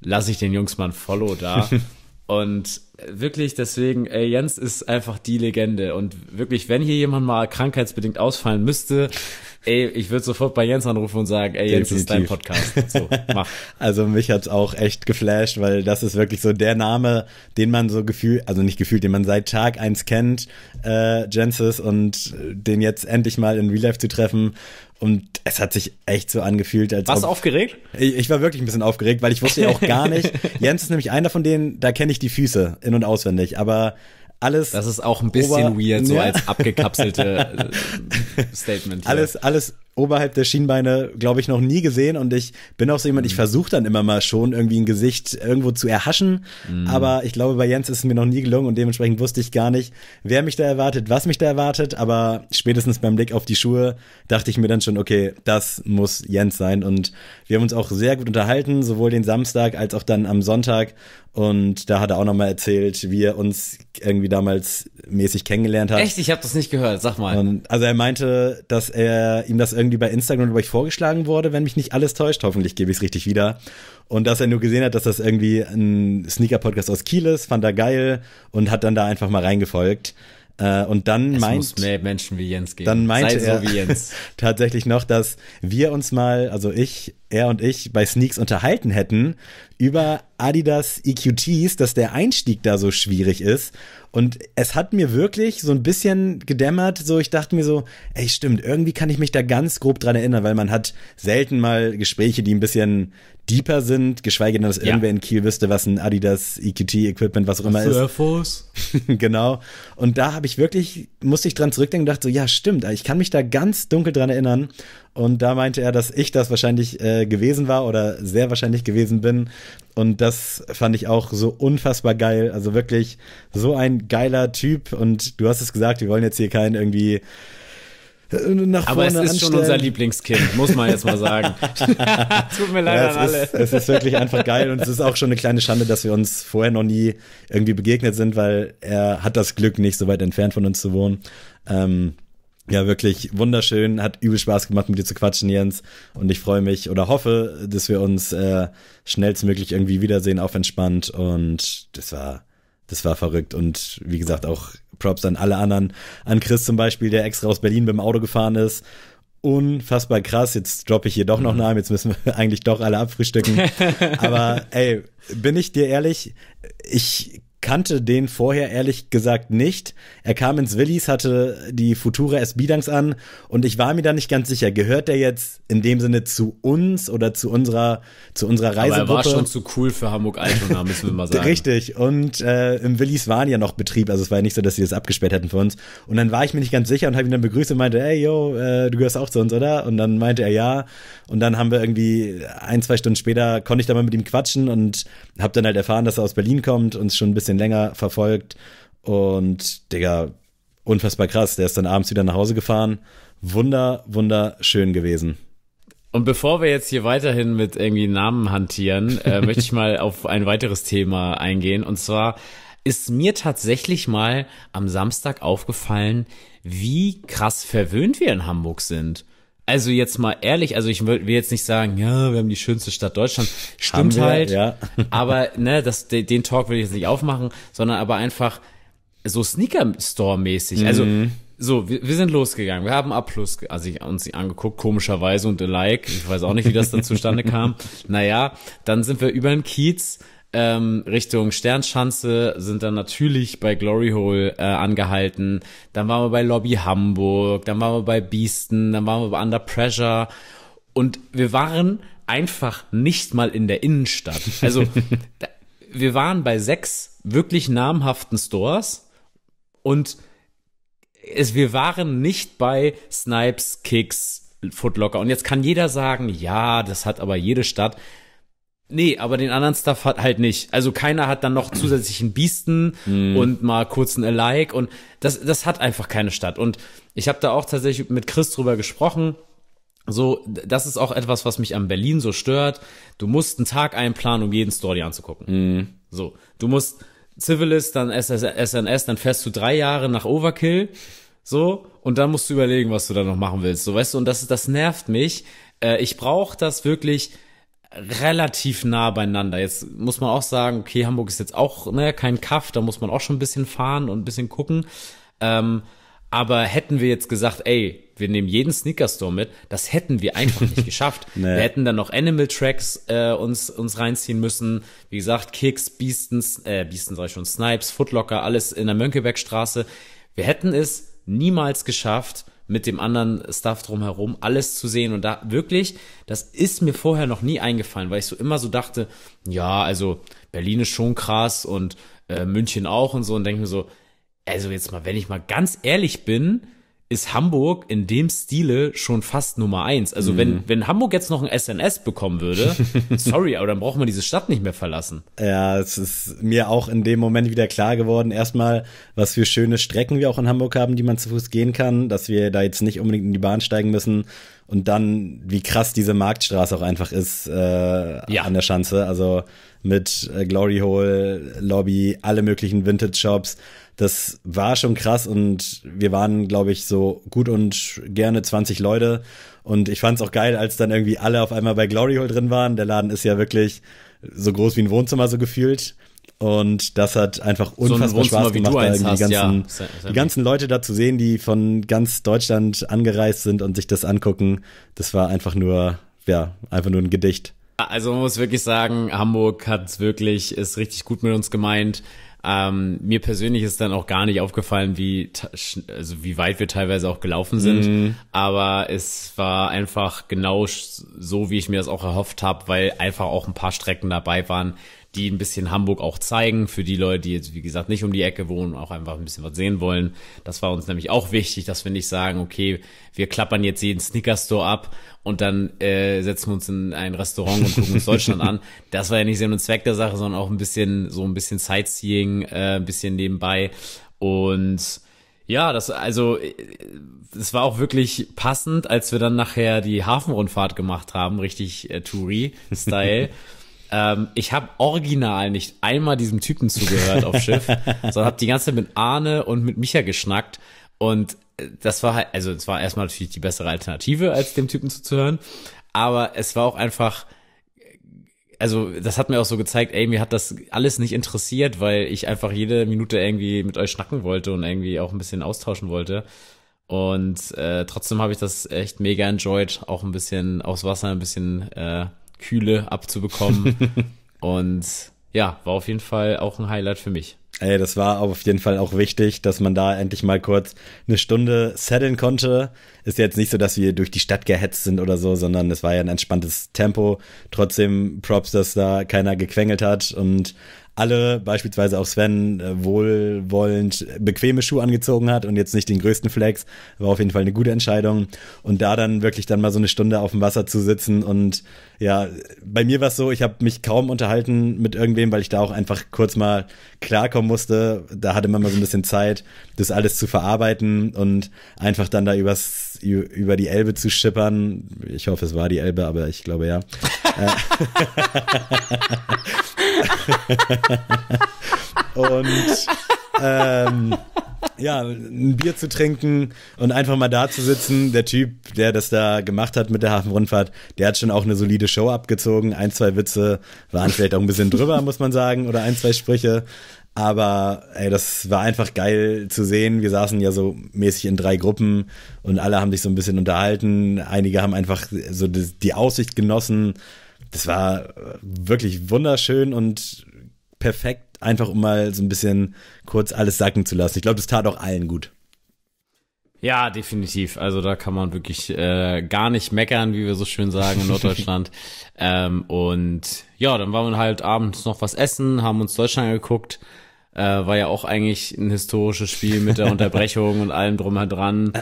S2: lasse ich den Jungs mal ein Follow da. [LAUGHS] Und wirklich deswegen, ey, Jens ist einfach die Legende. Und wirklich, wenn hier jemand mal krankheitsbedingt ausfallen müsste, ey, ich würde sofort bei Jens anrufen und sagen, ey, Jens Definitiv. ist dein Podcast. So,
S1: mach. [LAUGHS] also mich hat's auch echt geflasht, weil das ist wirklich so der Name, den man so gefühlt, also nicht gefühlt, den man seit Tag eins kennt, äh, Jensis, und den jetzt endlich mal in Real Life zu treffen und es hat sich echt so angefühlt, als. Warst ob, du aufgeregt? Ich, ich, war wirklich ein bisschen aufgeregt, weil ich wusste ja auch gar nicht. [LAUGHS] Jens ist nämlich einer von denen, da kenne ich die Füße in- und auswendig, aber alles. Das ist auch ein bisschen Ober weird, so ja. als abgekapselte äh,
S2: [LAUGHS] Statement. Hier. Alles,
S1: alles oberhalb der Schienbeine, glaube ich, noch nie gesehen. Und ich bin auch so jemand, mhm. ich versuche dann immer mal schon irgendwie ein Gesicht irgendwo zu erhaschen. Mhm. Aber ich glaube, bei Jens ist es mir noch nie gelungen und dementsprechend wusste ich gar nicht, wer mich da erwartet, was mich da erwartet. Aber spätestens beim Blick auf die Schuhe dachte ich mir dann schon, okay, das muss Jens sein. Und wir haben uns auch sehr gut unterhalten, sowohl den Samstag als auch dann am Sonntag. Und da hat er auch nochmal erzählt, wie er uns irgendwie damals mäßig kennengelernt hat. Echt?
S2: Ich habe das nicht gehört, sag mal. Und
S1: also er meinte, dass er ihm das irgendwie irgendwie bei Instagram über euch vorgeschlagen wurde, wenn mich nicht alles täuscht. Hoffentlich gebe ich es richtig wieder. Und dass er nur gesehen hat, dass das irgendwie ein Sneaker-Podcast aus Kiel ist, fand er geil und hat dann da einfach mal reingefolgt. Äh, und dann es meint mehr Menschen wie Jens geben. Dann meinte Sei so er [LAUGHS] tatsächlich noch, dass wir uns mal, also ich er und ich bei Sneaks unterhalten hätten über Adidas EQTs, dass der Einstieg da so schwierig ist. Und es hat mir wirklich so ein bisschen gedämmert, so ich dachte mir so, ey stimmt, irgendwie kann ich mich da ganz grob dran erinnern, weil man hat selten mal Gespräche, die ein bisschen deeper sind, geschweige denn, dass ja. irgendwer in Kiel wüsste, was ein Adidas EQT-Equipment, was auch immer ist. Air [LAUGHS] genau. Und da habe ich wirklich, musste ich dran zurückdenken und dachte so, ja stimmt, ich kann mich da ganz dunkel dran erinnern. Und da meinte er, dass ich das wahrscheinlich äh, äh, gewesen war oder sehr wahrscheinlich gewesen bin. Und das fand ich auch so unfassbar geil. Also wirklich so ein geiler Typ. Und du hast es gesagt, wir wollen jetzt hier keinen irgendwie äh, Nach vorne aber es ist anstellen. schon unser
S2: Lieblingskind, muss man jetzt mal sagen. [LAUGHS] Tut mir leid [LAUGHS] ja, an alle. Ist, es ist wirklich einfach geil und es ist auch
S1: schon eine kleine Schande, dass wir uns vorher noch nie irgendwie begegnet sind, weil er hat das Glück, nicht so weit entfernt von uns zu wohnen. Ähm, ja, wirklich wunderschön. Hat übel Spaß gemacht, mit dir zu quatschen, Jens. Und ich freue mich oder hoffe, dass wir uns äh, schnellstmöglich irgendwie wiedersehen, auf entspannt. Und das war, das war verrückt. Und wie gesagt, auch Props an alle anderen. An Chris zum Beispiel, der extra aus Berlin mit dem Auto gefahren ist. Unfassbar krass. Jetzt droppe ich hier doch noch Namen. Jetzt müssen wir [LAUGHS] eigentlich doch alle abfrühstücken. [LAUGHS] Aber ey, bin ich dir ehrlich, ich kannte den vorher ehrlich gesagt nicht. Er kam ins Willis, hatte die Futura SB-Dunks an und ich war mir da nicht ganz sicher, gehört der jetzt in dem Sinne zu uns oder zu unserer, zu unserer Reisegruppe? Aber er war schon zu
S2: cool für Hamburg Altona, müssen wir mal sagen. [LAUGHS]
S1: Richtig. Und äh, im Willis waren ja noch Betrieb, also es war ja nicht so, dass sie das abgesperrt hätten für uns. Und dann war ich mir nicht ganz sicher und habe ihn dann begrüßt und meinte, ey, yo, äh, du gehörst auch zu uns, oder? Und dann meinte er ja. Und dann haben wir irgendwie ein, zwei Stunden später konnte ich da mal mit ihm quatschen und habe dann halt erfahren, dass er aus Berlin kommt, uns schon ein bisschen bisschen länger verfolgt. Und Digga, unfassbar krass. Der ist dann abends wieder nach Hause gefahren. Wunder, wunderschön gewesen. Und bevor wir jetzt hier weiterhin
S2: mit irgendwie Namen hantieren, äh, [LAUGHS] möchte ich mal auf ein weiteres Thema eingehen. Und zwar ist mir tatsächlich mal am Samstag aufgefallen, wie krass verwöhnt wir in Hamburg sind. Also jetzt mal ehrlich, also ich will jetzt nicht sagen, ja, wir haben die schönste Stadt Deutschland. [LAUGHS] Stimmt wir, halt. Ja. [LAUGHS] aber ne, das, den Talk will ich jetzt nicht aufmachen, sondern aber einfach so Sneaker-Store-mäßig. Also, mhm. Also so, wir, wir sind losgegangen. Wir haben A Plus, also ich, uns angeguckt, komischerweise und a Like. Ich weiß auch nicht, wie das dann zustande kam. [LAUGHS] Naja, dann sind wir über den Kiez ähm, Richtung Sternschanze sind dann natürlich bei Glory Hole äh, angehalten. Dann waren wir bei Lobby Hamburg, dann waren wir bei Beasten, dann waren wir bei Under Pressure. Und wir waren einfach nicht mal in der Innenstadt. Also [LAUGHS] da, wir waren bei sechs wirklich namhaften Stores und es, wir waren nicht bei Snipes, Kicks, Footlocker. Und jetzt kann jeder sagen, ja, das hat aber jede Stadt. Nee, aber den anderen Stuff hat halt nicht. Also keiner hat dann noch zusätzlichen Biesten mm. Hm. und mal kurz ein Like und das, das hat einfach keine Stadt. Und ich habe da auch tatsächlich mit Chris drüber gesprochen. So, das ist auch etwas, was mich am Berlin so stört. Du musst einen Tag einplanen, um jeden Story anzugucken. Mm. So, du musst Civilist, dann SS, SNS, dann fährst du drei Jahre nach Overkill. So, und dann musst du überlegen, was du da noch machen willst. So, weißt du, und das, das nervt mich. Äh, ich brauche das wirklich relativ nah beieinander. Jetzt muss man auch sagen, okay, Hamburg ist jetzt auch ne, kein Kaff, da muss man auch schon ein bisschen fahren und ein bisschen gucken. Ähm, aber hätten wir jetzt gesagt, ey, wir nehmen jeden Sneaker-Store mit, das hätten wir einfach nicht [LAUGHS] geschafft. nee. Wir hätten dann noch Animal Tracks äh, uns, uns reinziehen müssen. Wie gesagt, Kicks, Beastens, äh, Beastens sag ich schon, Snipes, Footlocker, alles in der Mönckebergstraße. Wir hätten es niemals geschafft, mit dem anderen Stuff drumherum, alles zu sehen. Und da wirklich, das ist mir vorher noch nie eingefallen, weil ich so immer so dachte, ja, also Berlin ist schon krass und äh, München auch und so und denke mir so, also jetzt mal, wenn ich mal ganz ehrlich bin, ist Hamburg in dem Stile schon fast Nummer eins. Also mhm. wenn, wenn Hamburg jetzt noch ein SNS bekommen würde, [LAUGHS]
S1: sorry, aber dann braucht man diese Stadt nicht mehr verlassen. Ja, es ist mir auch in dem Moment wieder klar geworden, erstmal, was für schöne Strecken wir auch in Hamburg haben, die man zu Fuß gehen kann, dass wir da jetzt nicht unbedingt in die Bahn steigen müssen. Und dann, wie krass diese Marktstraße auch einfach ist äh, ja. an der Schanze. Also mit äh, Glory Hole, Lobby, alle möglichen Vintage-Shops das war schon krass und wir waren, glaube ich, so gut und gerne 20 Leute. Und ich fand es auch geil, als dann irgendwie alle auf einmal bei Glory Hole drin waren. Der Laden ist ja wirklich so groß wie ein Wohnzimmer so gefühlt. Und das hat einfach unfassbar so ein Spaß gemacht, da irgendwie hast, die, ganzen, ja. die ganzen Leute da zu sehen, die von ganz Deutschland angereist sind und sich das angucken. Das war einfach nur, ja, einfach nur ein Gedicht.
S2: Also man muss wirklich sagen, Hamburg hat wirklich, ist richtig gut mit uns gemeint. Ähm, mir persönlich ist dann auch gar nicht aufgefallen, wie, also wie weit wir teilweise auch gelaufen sind. Mhm. Aber es war einfach genau so, wie ich mir das auch erhofft habe, weil einfach auch ein paar Strecken dabei waren, die ein bisschen Hamburg auch zeigen, für die Leute, die jetzt, wie gesagt, nicht um die Ecke wohnen, auch einfach ein bisschen was sehen wollen. Das war uns nämlich auch wichtig, dass wir nicht sagen, okay, wir klappern jetzt jeden Sneaker-Store ab und dann äh, setzen wir uns in ein Restaurant und gucken uns Deutschland an. [LAUGHS] Das war ja nicht so ein Zweck der Sache, sondern auch ein bisschen, so ein bisschen Sightseeing, äh, ein bisschen nebenbei. Und ja, das also äh, es war auch wirklich passend, als wir dann nachher die Hafenrundfahrt gemacht haben, richtig äh, Touri-Style. [LAUGHS] Ähm, ich habe original nicht einmal diesem Typen zugehört auf Schiff, [LAUGHS] sondern habe die ganze Zeit mit Arne und mit Micha geschnackt. Und äh, das war halt, also es war erstmal natürlich die bessere Alternative, als dem Typen zuzuhören. Aber es war auch einfach, also das hat mir auch so gezeigt, ey, mir hat das alles nicht interessiert, weil ich einfach jede Minute irgendwie mit euch schnacken wollte und irgendwie auch ein bisschen austauschen wollte. Und äh, trotzdem habe ich das echt mega enjoyed, auch ein bisschen aufs Wasser, ein bisschen äh,
S1: Kühle abzubekommen.
S2: [LAUGHS] und ja, war auf jeden Fall auch ein Highlight für mich.
S1: Ey, das war auf jeden Fall auch wichtig, dass man da endlich mal kurz eine Stunde setteln konnte. Ist jetzt nicht so, dass wir durch die Stadt gehetzt sind oder so, sondern es war ja ein entspanntes Tempo. Trotzdem Props, dass da keiner gequengelt hat und alle, beispielsweise auch Sven, äh, wohlwollend bequeme Schuhe angezogen hat und jetzt nicht den größten Flex, war auf jeden Fall eine gute Entscheidung. Und da dann wirklich dann mal so eine Stunde auf dem Wasser zu sitzen und ja, bei mir war es so, ich habe mich kaum unterhalten mit irgendwem, weil ich da auch einfach kurz mal klarkommen musste. Da hatte man mal so ein bisschen Zeit, das alles zu verarbeiten und einfach dann da übers über die Elbe zu schippern. Ich hoffe, es war die Elbe, aber ich glaube ja. Äh. [LAUGHS] und ähm, ja, ein Bier zu trinken und einfach mal da zu sitzen. Der Typ, der das da gemacht hat mit der Hafenrundfahrt, der hat schon auch eine solide Show abgezogen. Ein, zwei Witze waren vielleicht auch ein bisschen drüber, muss man sagen, oder ein, zwei Sprüche. Aber ey, das war einfach geil zu sehen. Wir saßen ja so mäßig in drei Gruppen und alle haben sich so ein bisschen unterhalten. Einige haben einfach so die Aussicht genossen. Das war wirklich wunderschön und perfekt, einfach um mal so ein bisschen kurz alles sacken zu lassen. Ich glaube, das tat auch allen gut.
S2: Ja, definitiv. Also da kann man wirklich äh, gar nicht meckern, wie wir so schön sagen in Norddeutschland. [LAUGHS] ähm, und ja, dann waren wir halt abends noch was essen, haben uns Deutschland geguckt äh, war ja auch eigentlich ein historisches Spiel mit der [LAUGHS] Unterbrechung und allem drum und dran.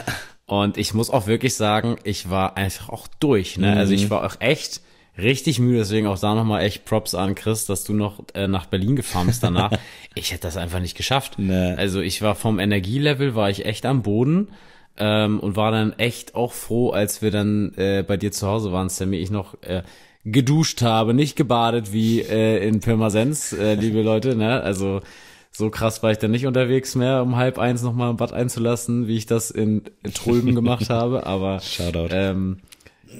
S2: Und ich muss auch wirklich sagen, ich war einfach auch durch. Ne? Mhm. Also ich mhm. war auch echt richtig müde, deswegen auch da nochmal echt Props an Chris, dass du noch äh, nach Berlin gefahren bist danach. [LAUGHS] ich hätte das einfach nicht geschafft. Nee. Also ich war vom Energielevel, war ich echt am Boden ähm, und war dann echt auch froh, als wir dann äh, bei dir zu Hause waren, Sammy, ich noch äh, geduscht habe, nicht gebadet wie äh, in Pirmasens, äh, liebe Leute. Ne? Also so krass war ich dann nicht unterwegs mehr, um halb eins nochmal im Bad einzulassen, wie ich das in Tröben gemacht [LAUGHS] habe. Aber Shoutout. Ähm,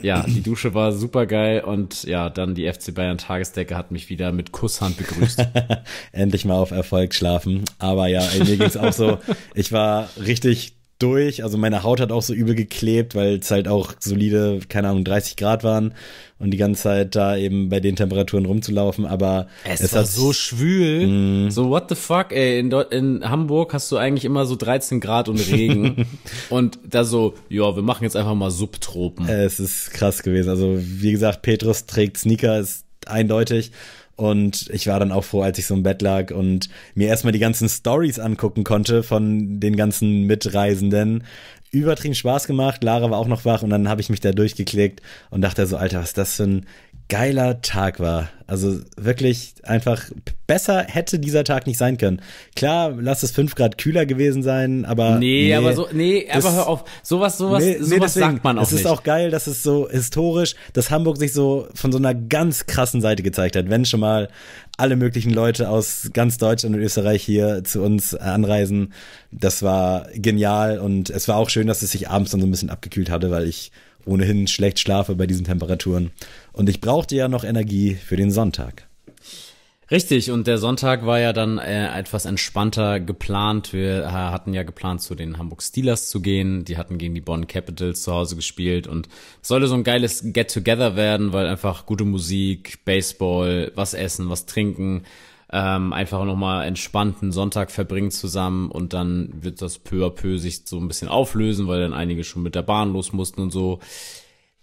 S2: ja, die Dusche war super geil und ja, dann die
S1: FC Bayern Tagesdecke hat mich wieder mit Kusshand begrüßt. [LAUGHS] Endlich mal auf Erfolg schlafen. Aber ja, ey, mir ging's auch so. [LAUGHS] Ich war richtig durch. Also meine Haut hat auch so übel geklebt, weil es halt auch solide, keine Ahnung, 30 Grad waren und die ganze Zeit da eben bei den Temperaturen rumzulaufen. Aber es, es war so schwül. Mm. So what the fuck, ey.
S2: In, in, Hamburg hast du eigentlich immer so 13 Grad und Regen [LAUGHS] und da so, ja,
S1: wir machen jetzt einfach mal Subtropen. Es ist krass gewesen. Also wie gesagt, Petrus trägt Sneaker, ist eindeutig. Und ich war dann auch froh, als ich so im Bett lag und mir erstmal die ganzen Stories angucken konnte von den ganzen Mitreisenden. Übertrieben Spaß gemacht. Lara war auch noch wach und dann habe ich mich da durchgeklickt und dachte so, Alter, was ist das für ein geiler Tag war. Also wirklich einfach besser hätte dieser Tag nicht sein können. Klar, lass es fünf Grad kühler gewesen sein, aber. Nee, nee aber so, nee, das, aber hör auf.
S2: Sowas, sowas, nee, sowas nee, deswegen, sagt man auch. Es nicht. ist auch
S1: geil, dass es so historisch, dass Hamburg sich so von so einer ganz krassen Seite gezeigt hat, wenn schon mal alle möglichen Leute aus ganz Deutschland und Österreich hier zu uns anreisen. Das war genial und es war auch schön, dass es sich abends dann so ein bisschen abgekühlt hatte, weil ich ohnehin schlecht schlafe bei diesen Temperaturen. Und ich brauchte ja noch Energie für den Sonntag.
S2: Richtig, und der Sonntag war ja dann äh, etwas entspannter geplant. Wir äh, hatten ja geplant, zu den Hamburg Steelers zu gehen. Die hatten gegen die Bonn Capitals zu Hause gespielt und es sollte so ein geiles Get-Together werden, weil einfach gute Musik, Baseball, was essen, was trinken, ähm, einfach nochmal entspannten Sonntag verbringen zusammen und dann wird das peu à peu sich so ein bisschen auflösen, weil dann einige schon mit der Bahn los mussten und so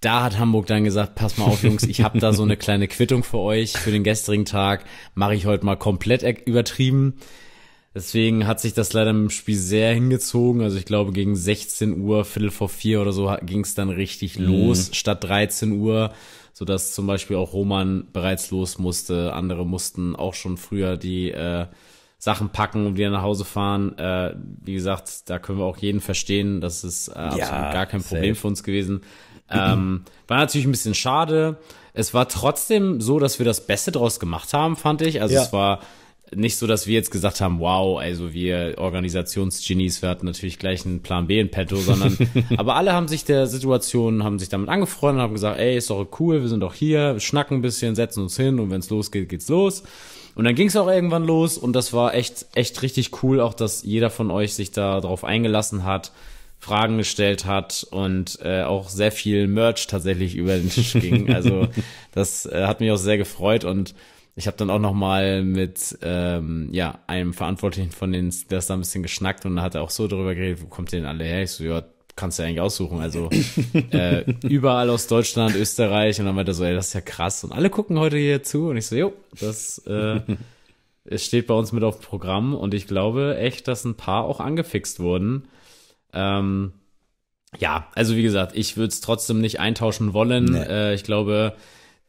S2: da hat Hamburg dann gesagt, pass mal auf, Jungs, ich habe da so eine kleine Quittung für euch für den gestrigen Tag. Mache ich heute mal komplett übertrieben. Deswegen hat sich das leider im Spiel sehr hingezogen. Also ich glaube, gegen 16 Uhr, Viertel vor vier oder so ging es dann richtig mhm. los, statt 13 Uhr, sodass zum Beispiel auch Roman bereits los musste. Andere mussten auch schon früher die äh, Sachen packen und wieder nach Hause fahren. Äh, wie gesagt, da können wir auch jeden verstehen. Das ist äh, absolut ja, gar kein Problem safe. für uns gewesen. Ähm, [CLEARS THROAT] war natürlich ein bisschen schade. Es war trotzdem so, dass wir das Beste draus gemacht haben, fand ich. Also ja. es war nicht so, dass wir jetzt gesagt haben, wow, also wir Organisationsgenies, wir hatten natürlich gleich einen Plan B in petto, sondern [LAUGHS] aber alle haben sich der Situation, haben sich damit angefreundet, und haben gesagt, ey, ist doch cool, wir sind doch hier, schnacken ein bisschen, setzen uns hin und wenn es losgeht, geht's los. Und dann ging es auch irgendwann los und das war echt, echt richtig cool, auch dass jeder von euch sich da drauf eingelassen hat Fragen gestellt hat und äh, auch sehr viel Merch tatsächlich über den Tisch ging. [LAUGHS] Also das äh, hat mich auch sehr gefreut und ich habe dann auch noch mal mit ähm, ja einem Verantwortlichen von den das da ein bisschen geschnackt und dann hat er auch so darüber geredet, wo kommt ihr denn alle her? Ich so ja kannst du ja eigentlich aussuchen. Also äh, [LAUGHS] überall aus Deutschland, Österreich und dann weiter so, ey, das ist ja krass. Und alle gucken heute hier zu und ich so, jo, das äh, [LAUGHS] es steht bei uns mit auf dem Programm und ich glaube echt, dass ein paar auch angefixt wurden ähm, ja, also wie gesagt, ich würde es trotzdem nicht eintauschen wollen. Nee. Äh, ich glaube,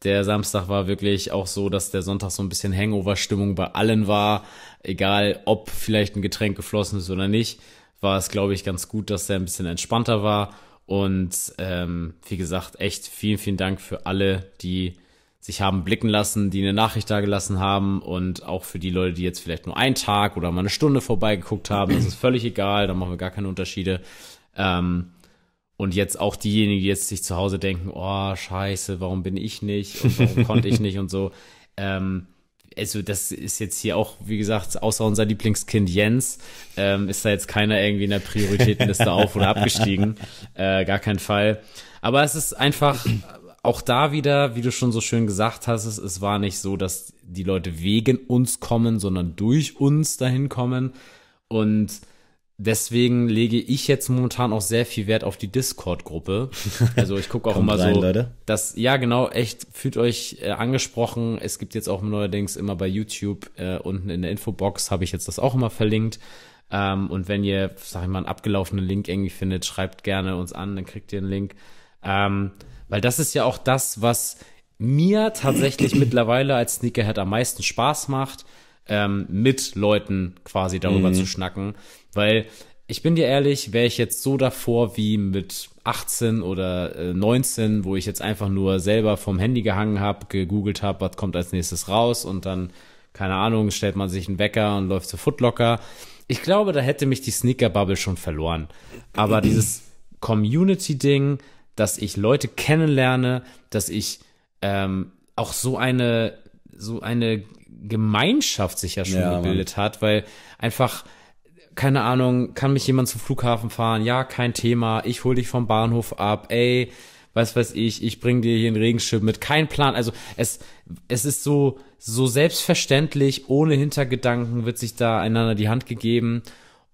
S2: der Samstag war wirklich auch so, dass der Sonntag so ein bisschen Hangover-Stimmung bei allen war. Egal, ob vielleicht ein Getränk geflossen ist oder nicht, war es, glaube ich, ganz gut, dass der ein bisschen entspannter war. Und ähm, wie gesagt, echt vielen, vielen Dank für alle, die sich haben blicken lassen, die eine Nachricht da gelassen haben und auch für die Leute, die jetzt vielleicht nur einen Tag oder mal eine Stunde vorbeigeguckt haben, das ist völlig egal, da machen wir gar keine Unterschiede. Ähm, und jetzt auch diejenigen, die jetzt sich zu Hause denken, oh, scheiße, warum bin ich nicht und warum konnte ich nicht und so. Ähm, also das ist jetzt hier auch, wie gesagt, außer unser Lieblingskind Jens, ähm, ist da jetzt keiner irgendwie in der Prioritätenliste [LAUGHS] auf oder abgestiegen. Äh, gar kein Fall. Aber es ist einfach auch da wieder, wie du schon so schön gesagt hast, es, es war nicht so, dass die Leute wegen uns kommen, sondern durch uns dahin kommen. Und deswegen lege ich jetzt momentan auch sehr viel Wert auf die Discord-Gruppe. [LAUGHS] Also ich gucke auch immer rein, so, Leute. dass, ja genau, echt, fühlt euch äh, angesprochen. Es gibt jetzt auch neuerdings immer bei YouTube äh, unten in der Infobox, habe ich jetzt das auch immer verlinkt. Ähm, und wenn ihr, sag ich mal, einen abgelaufenen Link irgendwie findet, schreibt gerne uns an, dann kriegt ihr einen Link. Ähm, weil das ist ja auch das, was mir tatsächlich mittlerweile als Sneakerhead am meisten Spaß macht, ähm, mit Leuten quasi darüber mhm. zu schnacken. Weil ich bin dir ehrlich, wäre ich jetzt so davor wie mit 18 oder 19, äh, wo ich jetzt einfach nur selber vom Handy gehangen habe, gegoogelt habe, was kommt als nächstes raus und dann, keine Ahnung, stellt man sich einen Wecker und läuft zu Footlocker. Ich glaube, da hätte mich die Sneaker-Bubble schon verloren. Aber dieses Community-Ding, dass ich Leute kennenlerne, dass ich ähm, auch so eine, so eine Gemeinschaft sich ja schon ja, gebildet Mann. hat, weil einfach, keine Ahnung, kann mich jemand zum Flughafen fahren? Ja, kein Thema. Ich hol dich vom Bahnhof ab. Ey, was weiß ich, ich bring dir hier einen Regenschirm mit. Kein Plan. Also es, es ist so, so selbstverständlich, ohne Hintergedanken wird sich da einander die Hand gegeben.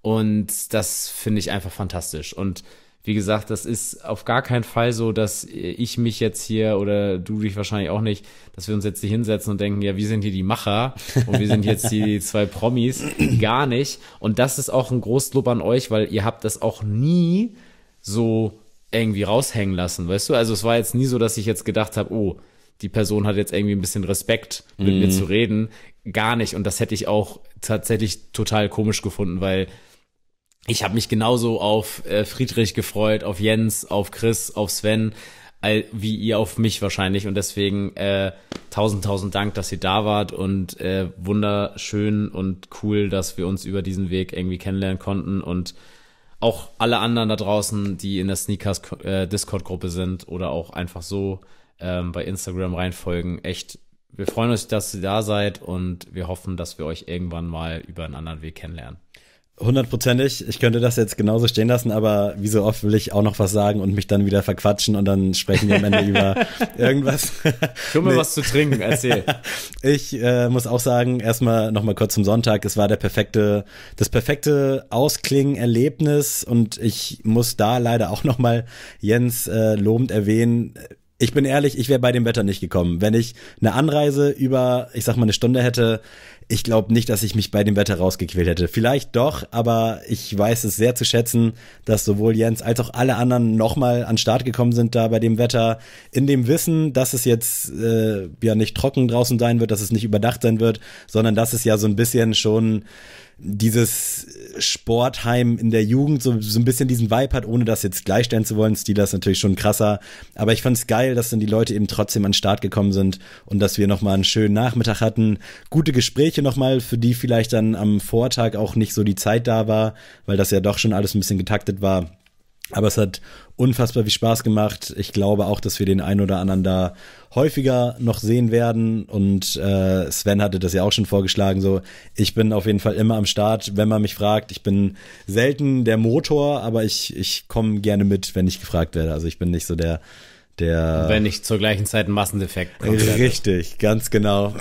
S2: Und das finde ich einfach fantastisch. Und wie gesagt, das ist auf gar keinen Fall so, dass ich mich jetzt hier oder du dich wahrscheinlich auch nicht, dass wir uns jetzt hier hinsetzen und denken, ja, wir sind hier die Macher und wir sind jetzt die zwei Promis. Gar nicht. Und das ist auch ein großes Lob an euch, weil ihr habt das auch nie so irgendwie raushängen lassen, weißt du? Also es war jetzt nie so, dass ich jetzt gedacht habe, oh, die Person hat jetzt irgendwie ein bisschen Respekt, mit mm. mir mhm. zu reden. Gar nicht. Und das hätte ich auch tatsächlich total komisch gefunden, weil ich habe mich genauso auf äh, Friedrich gefreut, auf Jens, auf Chris, auf Sven, wie ihr auf mich wahrscheinlich. Und deswegen äh, tausend, tausend Dank, dass ihr da wart und äh, wunderschön und cool, dass wir uns über diesen Weg irgendwie kennenlernen konnten und auch alle anderen da draußen, die in der Sneakers äh, Discord-Gruppe sind oder auch einfach so ähm, bei Instagram reinfolgen. Echt, wir freuen uns, dass ihr da seid und wir hoffen, dass wir euch irgendwann mal über einen anderen Weg kennenlernen.
S1: Hundertprozentig. Ich könnte das jetzt genauso stehen lassen, aber wie so oft will ich auch noch was sagen und mich dann wieder verquatschen und dann sprechen wir am Ende über [LAUGHS] irgendwas. Schon mal nee. was zu trinken, erzähl. [LAUGHS] Ich äh, muss auch sagen, erstmal nochmal kurz zum Sonntag. Es war der perfekte, das perfekte Ausklingen-Erlebnis und ich muss da leider auch nochmal Jens äh, lobend erwähnen ich bin ehrlich, ich wäre bei dem Wetter nicht gekommen. Wenn ich eine Anreise über, ich sag mal, eine Stunde hätte, ich glaube nicht, dass ich mich bei dem Wetter rausgequält hätte. Vielleicht doch, aber ich weiß es sehr zu schätzen, dass sowohl Jens als auch alle anderen nochmal an Start gekommen sind da bei dem Wetter. In dem Wissen, dass es jetzt äh, ja nicht trocken draußen sein wird, dass es nicht überdacht sein wird, sondern dass es ja so ein bisschen schon dieses Sportheim in der Jugend so, so ein bisschen diesen Vibe hat, ohne das jetzt gleichstellen zu wollen. Steeler ist natürlich schon krasser. Aber ich fand's geil, dass dann die Leute eben trotzdem an den Start gekommen sind und dass wir nochmal einen schönen Nachmittag hatten. Gute Gespräche nochmal, für die vielleicht dann am Vortag auch nicht so die Zeit da war, weil das ja doch schon alles ein bisschen getaktet war. Aber es hat unfassbar viel Spaß gemacht. Ich glaube auch, dass wir den einen oder anderen da häufiger noch sehen werden. Und äh, Sven hatte das ja auch schon vorgeschlagen. So, ich bin auf jeden Fall immer am Start, wenn man mich fragt. Ich bin selten der Motor, aber ich, ich komme gerne mit, wenn ich gefragt werde. Also ich bin nicht so der der wenn ich zur gleichen Zeit ein Massendefekt kommt. Richtig, ganz genau.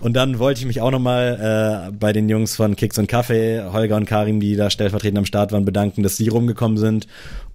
S1: Und dann wollte ich mich auch nochmal äh, bei den Jungs von Kicks und Kaffee, Holger und Karim, die da stellvertretend am Start waren, bedanken, dass sie rumgekommen sind.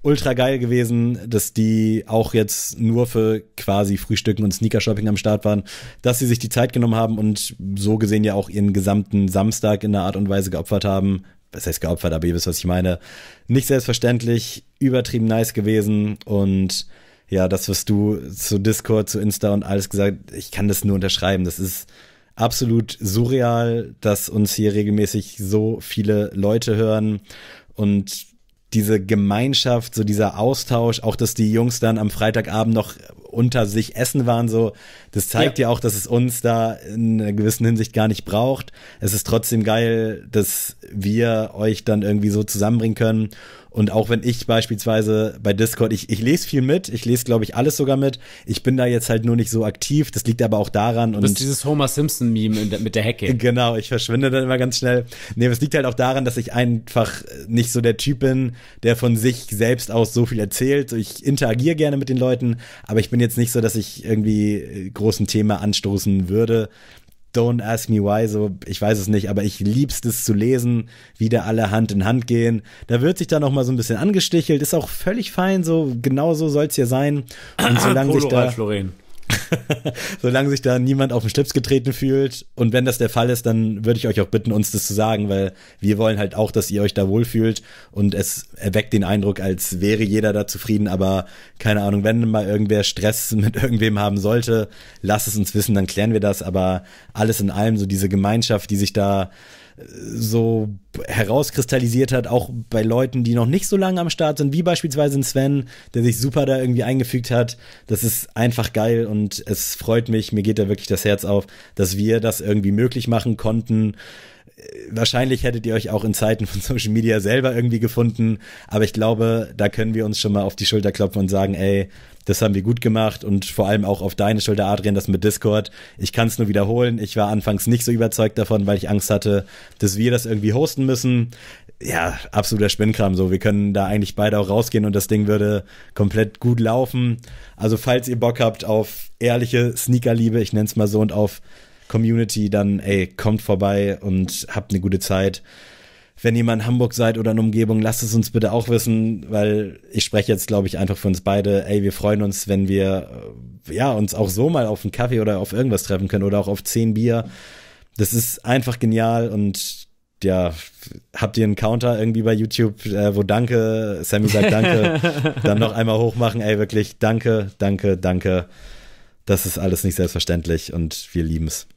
S1: Ultra geil gewesen, dass die auch jetzt nur für quasi Frühstücken und Sneakershopping am Start waren, dass sie sich die Zeit genommen haben und so gesehen ja auch ihren gesamten Samstag in einer Art und Weise geopfert haben, das heißt geopfert, aber ihr wisst, was ich meine. Nicht selbstverständlich, übertrieben nice gewesen und ja, das, was du zu Discord, zu Insta und alles gesagt, ich kann das nur unterschreiben. Das ist absolut surreal, dass uns hier regelmäßig so viele Leute hören und diese Gemeinschaft, so dieser Austausch, auch dass die Jungs dann am Freitagabend noch unter sich essen waren, so, das zeigt ja, ja auch, dass es uns da in einer gewissen Hinsicht gar nicht braucht. Es ist trotzdem geil, dass wir euch dann irgendwie so zusammenbringen können und auch wenn ich beispielsweise bei Discord, ich, ich lese viel mit, ich lese, glaube ich, alles sogar mit. Ich bin da jetzt halt nur nicht so aktiv. Das liegt aber auch daran. Du bist und dieses Homer Simpson-Meme mit der Hecke. [LAUGHS] Genau, ich verschwinde dann immer ganz schnell. Nee, es liegt halt auch daran, dass ich einfach nicht so der Typ bin, der von sich selbst aus so viel erzählt. Ich interagiere gerne mit den Leuten, aber ich bin jetzt nicht so, dass ich irgendwie äh, großen Thema anstoßen würde. Don't Ask Me Why, so, ich weiß es nicht, aber ich lieb's es zu lesen, wie da alle Hand in Hand gehen. Da wird sich dann noch mal so ein bisschen angestichelt, ist auch völlig fein, so, genau so soll's hier sein. Und [CLEARS THROAT] solange sich da... Florin. [LAUGHS] Solange sich da niemand auf den Schlips getreten fühlt. Und wenn das der Fall ist, dann würde ich euch auch bitten, uns das zu sagen, weil wir wollen halt auch, dass ihr euch da wohlfühlt. Und es erweckt den Eindruck, als wäre jeder da zufrieden. Aber keine Ahnung, wenn mal irgendwer Stress [LAUGHS] mit irgendwem haben sollte, lasst es uns wissen, dann klären wir das. Aber alles in allem, so diese Gemeinschaft, die sich da so herauskristallisiert hat, auch bei Leuten, die noch nicht so lange am Start sind, wie beispielsweise ein Sven, der sich super da irgendwie eingefügt hat. Das ist einfach geil und es freut mich, mir geht da wirklich das Herz auf, dass wir das irgendwie möglich machen konnten wahrscheinlich hättet ihr euch auch in Zeiten von Social Media selber irgendwie gefunden, aber ich glaube, da können wir uns schon mal auf die Schulter klopfen und sagen, ey, das haben wir gut gemacht und vor allem auch auf deine Schulter, Adrian, das mit Discord. Ich kann es nur wiederholen. Ich war anfangs nicht so überzeugt davon, weil ich Angst hatte, dass wir das irgendwie hosten müssen. Ja, absoluter Spinnkram so. Wir können da eigentlich beide auch rausgehen und das Ding würde komplett gut laufen. Also falls ihr Bock habt auf ehrliche Sneakerliebe, ich nenne es mal so, und auf Community, dann ey, kommt vorbei und habt eine gute Zeit. Wenn ihr mal in Hamburg seid oder in Umgebung, lasst es uns bitte auch wissen, weil ich spreche jetzt, glaube ich, einfach für uns beide. Ey, wir freuen uns, wenn wir äh, ja uns auch so mal auf einen Kaffee oder auf irgendwas treffen können oder auch auf zehn Bier. Das ist einfach genial und ja, habt ihr einen Counter irgendwie bei YouTube, äh, wo Danke, Sammy sagt Danke, [LAUGHS] dann noch einmal hochmachen, ey, wirklich, danke, danke, danke. Das ist alles nicht selbstverständlich und wir lieben es.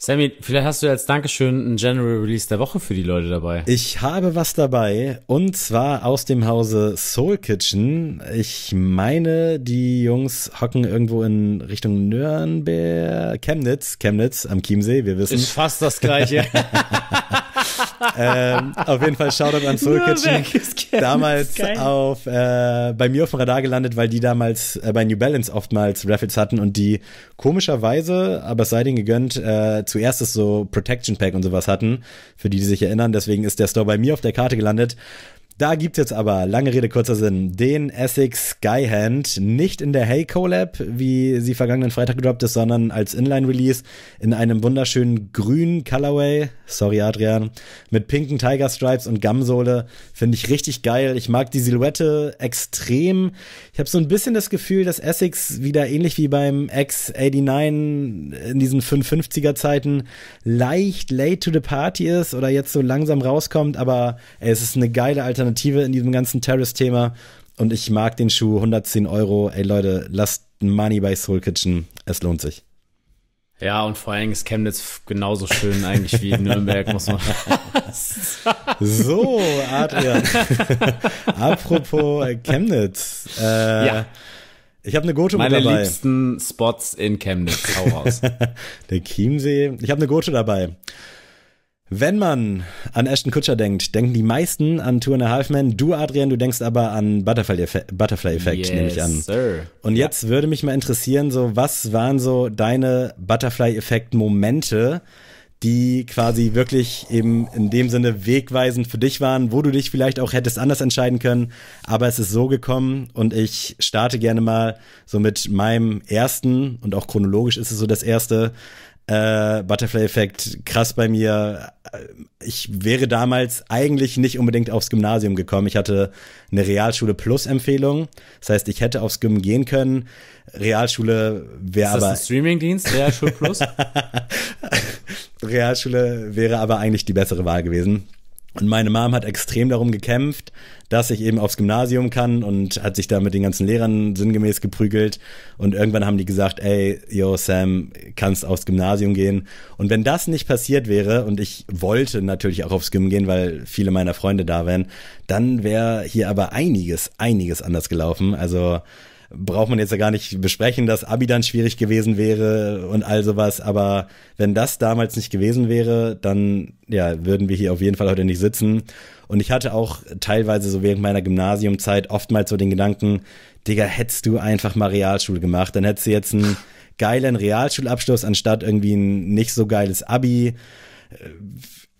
S1: Sammy, vielleicht hast du als Dankeschön ein General Release der Woche für die Leute dabei. Ich habe was dabei und zwar aus dem Hause Soul Kitchen. Ich meine, die Jungs hocken irgendwo in Richtung Nürnberg, Chemnitz, Chemnitz am Chiemsee, wir wissen. Ist
S2: fast das gleiche. [LAUGHS]
S1: [LAUGHS] [LAUGHS] ähm, auf jeden Fall Shoutout an Soul Kitchen. Damals auf, äh, bei mir auf dem Radar gelandet, weil die damals äh, bei New Balance oftmals Raffles hatten und die komischerweise, aber es sei denen gegönnt, äh, zuerst so Protection Pack und sowas hatten, für die, die sich erinnern. Deswegen ist der Store bei mir auf der Karte gelandet da gibt es jetzt aber, lange Rede, kurzer Sinn, den Essex Skyhand nicht in der Hey Collab, wie sie vergangenen Freitag gedroppt ist, sondern als Inline-Release in einem wunderschönen grünen Colorway, sorry Adrian, mit pinken Tiger Stripes und Gamsohle. Finde ich richtig geil. Ich mag die Silhouette extrem. Ich habe so ein bisschen das Gefühl, dass Essex wieder ähnlich wie beim X89 in diesen 550er Zeiten leicht late to the party ist oder jetzt so langsam rauskommt, aber ey, es ist eine geile Alternative Alternative in diesem ganzen Terrace-Thema. Und ich mag den Schuh, 110 Euro. Ey Leute, lasst Money bei Soul Kitchen. Es lohnt sich.
S2: Ja, und vor allem ist Chemnitz genauso schön eigentlich wie [LAUGHS] Nürnberg, muss man
S1: [LAUGHS] So, Adrian. [LAUGHS] Apropos äh, Chemnitz. Äh, ja. Ich habe eine Gote Meine dabei. Meine liebsten Spots in Chemnitz. Hau raus. Der Chiemsee. Ich habe eine Gote dabei. Wenn man an Ashton Kutscher denkt, denken die meisten an Two and a Half Men. Du, Adrian, du denkst aber an Butterfly Effect, Butterfly Effect yes, nehme ich an. Sir. Und ja. jetzt würde mich mal interessieren, so was waren so deine Butterfly Effect Momente, die quasi wirklich eben in dem Sinne wegweisend für dich waren, wo du dich vielleicht auch hättest anders entscheiden können, aber es ist so gekommen und ich starte gerne mal so mit meinem ersten und auch chronologisch ist es so das erste, äh, Butterfly-Effekt, krass bei mir. Äh, ich wäre damals eigentlich nicht unbedingt aufs Gymnasium gekommen. Ich hatte eine Realschule Plus-Empfehlung. Das heißt, ich hätte aufs Gym gehen können. Realschule wäre aber. Ist das ein
S2: Streamingdienst? Realschule Plus?
S1: [LAUGHS] Realschule wäre aber eigentlich die bessere Wahl gewesen. Und meine Mom hat extrem darum gekämpft, dass ich eben aufs Gymnasium kann und hat sich da mit den ganzen Lehrern sinngemäß geprügelt. Und irgendwann haben die gesagt, ey, yo, Sam, kannst aufs Gymnasium gehen. Und wenn das nicht passiert wäre, und ich wollte natürlich auch aufs Gym gehen, weil viele meiner Freunde da wären, dann wäre hier aber einiges, einiges anders gelaufen. Also braucht man jetzt ja gar nicht besprechen, dass Abi dann schwierig gewesen wäre und all sowas. Aber wenn das damals nicht gewesen wäre, dann ja, würden wir hier auf jeden Fall heute nicht sitzen. Und ich hatte auch teilweise so während meiner Gymnasiumzeit oftmals so den Gedanken, Digga, hättest du einfach mal Realschule gemacht, dann hättest du jetzt einen geilen Realschulabschluss anstatt irgendwie ein nicht so geiles Abi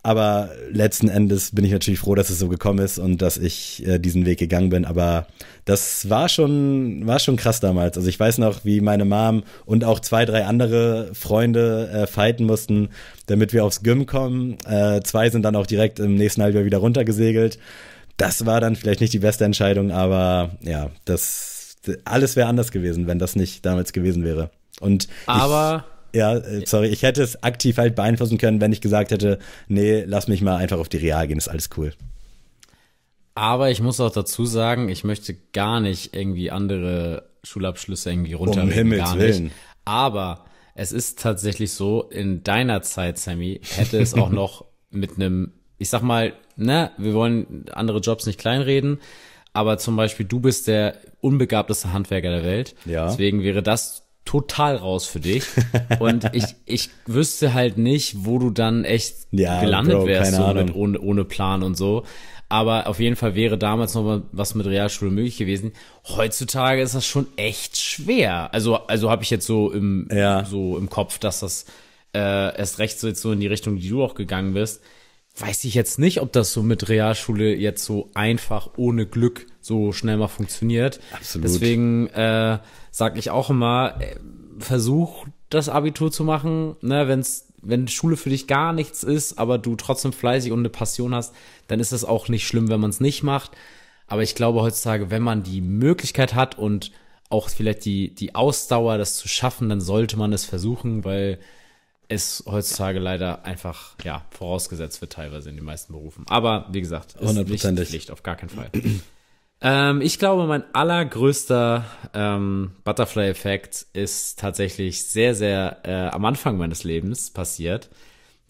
S1: aber letzten Endes bin ich natürlich froh, dass es so gekommen ist und dass ich äh, diesen Weg gegangen bin. Aber das war schon, war schon krass damals. Also ich weiß noch, wie meine Mom und auch zwei, drei andere Freunde äh, fighten mussten, damit wir aufs Gym kommen. Äh, zwei sind dann auch direkt im nächsten Halbjahr wieder runtergesegelt. Das war dann vielleicht nicht die beste Entscheidung, aber ja, das alles wäre anders gewesen, wenn das nicht damals gewesen wäre. Und aber ich, ja, äh, sorry, ich hätte es aktiv halt beeinflussen können, wenn ich gesagt hätte, nee, lass mich mal einfach auf die Real gehen, ist alles cool.
S2: Aber ich muss auch dazu sagen, ich möchte gar nicht irgendwie andere Schulabschlüsse irgendwie runter. Um Himmels gar nicht. Willen. Aber es ist tatsächlich so, in deiner Zeit, Sammy, hätte es auch [LAUGHS] noch mit einem, ich sag mal, ne, wir wollen andere Jobs nicht kleinreden, aber zum Beispiel du bist der unbegabteste Handwerker der Welt. Ja. Deswegen wäre das total raus für dich. [LAUGHS] Und ich, ich wüsste halt nicht, wo du dann echt ja, gelandet Bro, wärst, so mit, ohne, ohne Plan und so. Aber auf jeden Fall wäre damals noch mal was mit Realschule möglich gewesen. Heutzutage ist das schon echt schwer. Also, also habe ich jetzt so im, ja. so im Kopf, dass das äh, erst recht so jetzt so in die Richtung, die du auch gegangen bist. Weiß ich jetzt nicht, ob das so mit Realschule jetzt so einfach ohne Glück so schnell mal funktioniert. Absolut. Deswegen äh, sag ich auch immer, äh, versuch das Abitur zu machen, ne, wenn's wenn Schule für dich gar nichts ist, aber du trotzdem fleißig und eine Passion hast, dann ist das auch nicht schlimm, wenn man es nicht macht. Aber ich glaube heutzutage, wenn man die Möglichkeit hat und auch vielleicht die, die Ausdauer, das zu schaffen, dann sollte man es versuchen, weil es heutzutage leider einfach ja vorausgesetzt wird teilweise in den meisten Berufen. Aber wie gesagt, ist 100%. nicht Pflicht, auf gar keinen Fall. [CLEARS THROAT] Ähm, ich glaube, mein allergrößter ähm, Butterfly-Effekt ist tatsächlich sehr, sehr äh, am Anfang meines Lebens passiert.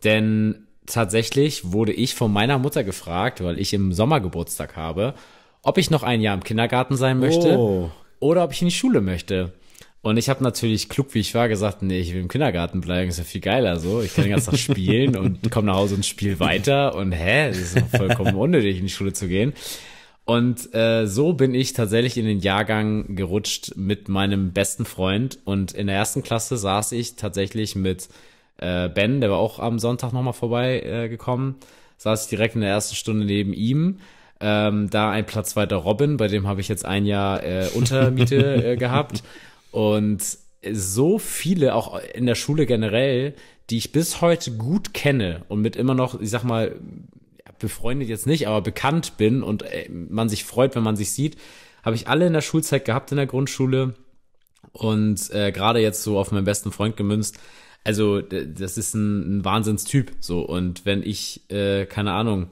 S2: Denn tatsächlich wurde ich von meiner Mutter gefragt, weil ich im Sommer Geburtstag habe, ob ich noch ein Jahr im Kindergarten sein möchte oh. oder ob ich in die Schule möchte. Und ich habe natürlich klug, wie ich war, gesagt, nee, ich will im Kindergarten bleiben, ist ja viel geiler so. Ich kann den ganzen Tag spielen und komme nach Hause und spiele weiter. Und hä, das ist vollkommen unnötig, in die Schule zu gehen. Und äh, so bin ich tatsächlich in den Jahrgang gerutscht mit meinem besten Freund. Und in der ersten Klasse saß ich tatsächlich mit äh, Ben, der war auch am Sonntag nochmal vorbei äh, gekommen, saß ich direkt in der ersten Stunde neben ihm. Ähm, da ein Platz weiter Robin, bei dem habe ich jetzt ein Jahr äh, Untermiete [LAUGHS] äh, gehabt. Und so viele, auch in der Schule generell, die ich bis heute gut kenne und mit immer noch, ich sag mal, befreundet jetzt nicht, aber bekannt bin und äh, man sich freut, wenn man sich sieht, habe ich alle in der Schulzeit gehabt in der Grundschule und äh, gerade jetzt so auf meinen besten Freund gemünzt. Also das ist ein, ein Wahnsinnstyp so und wenn ich äh, keine Ahnung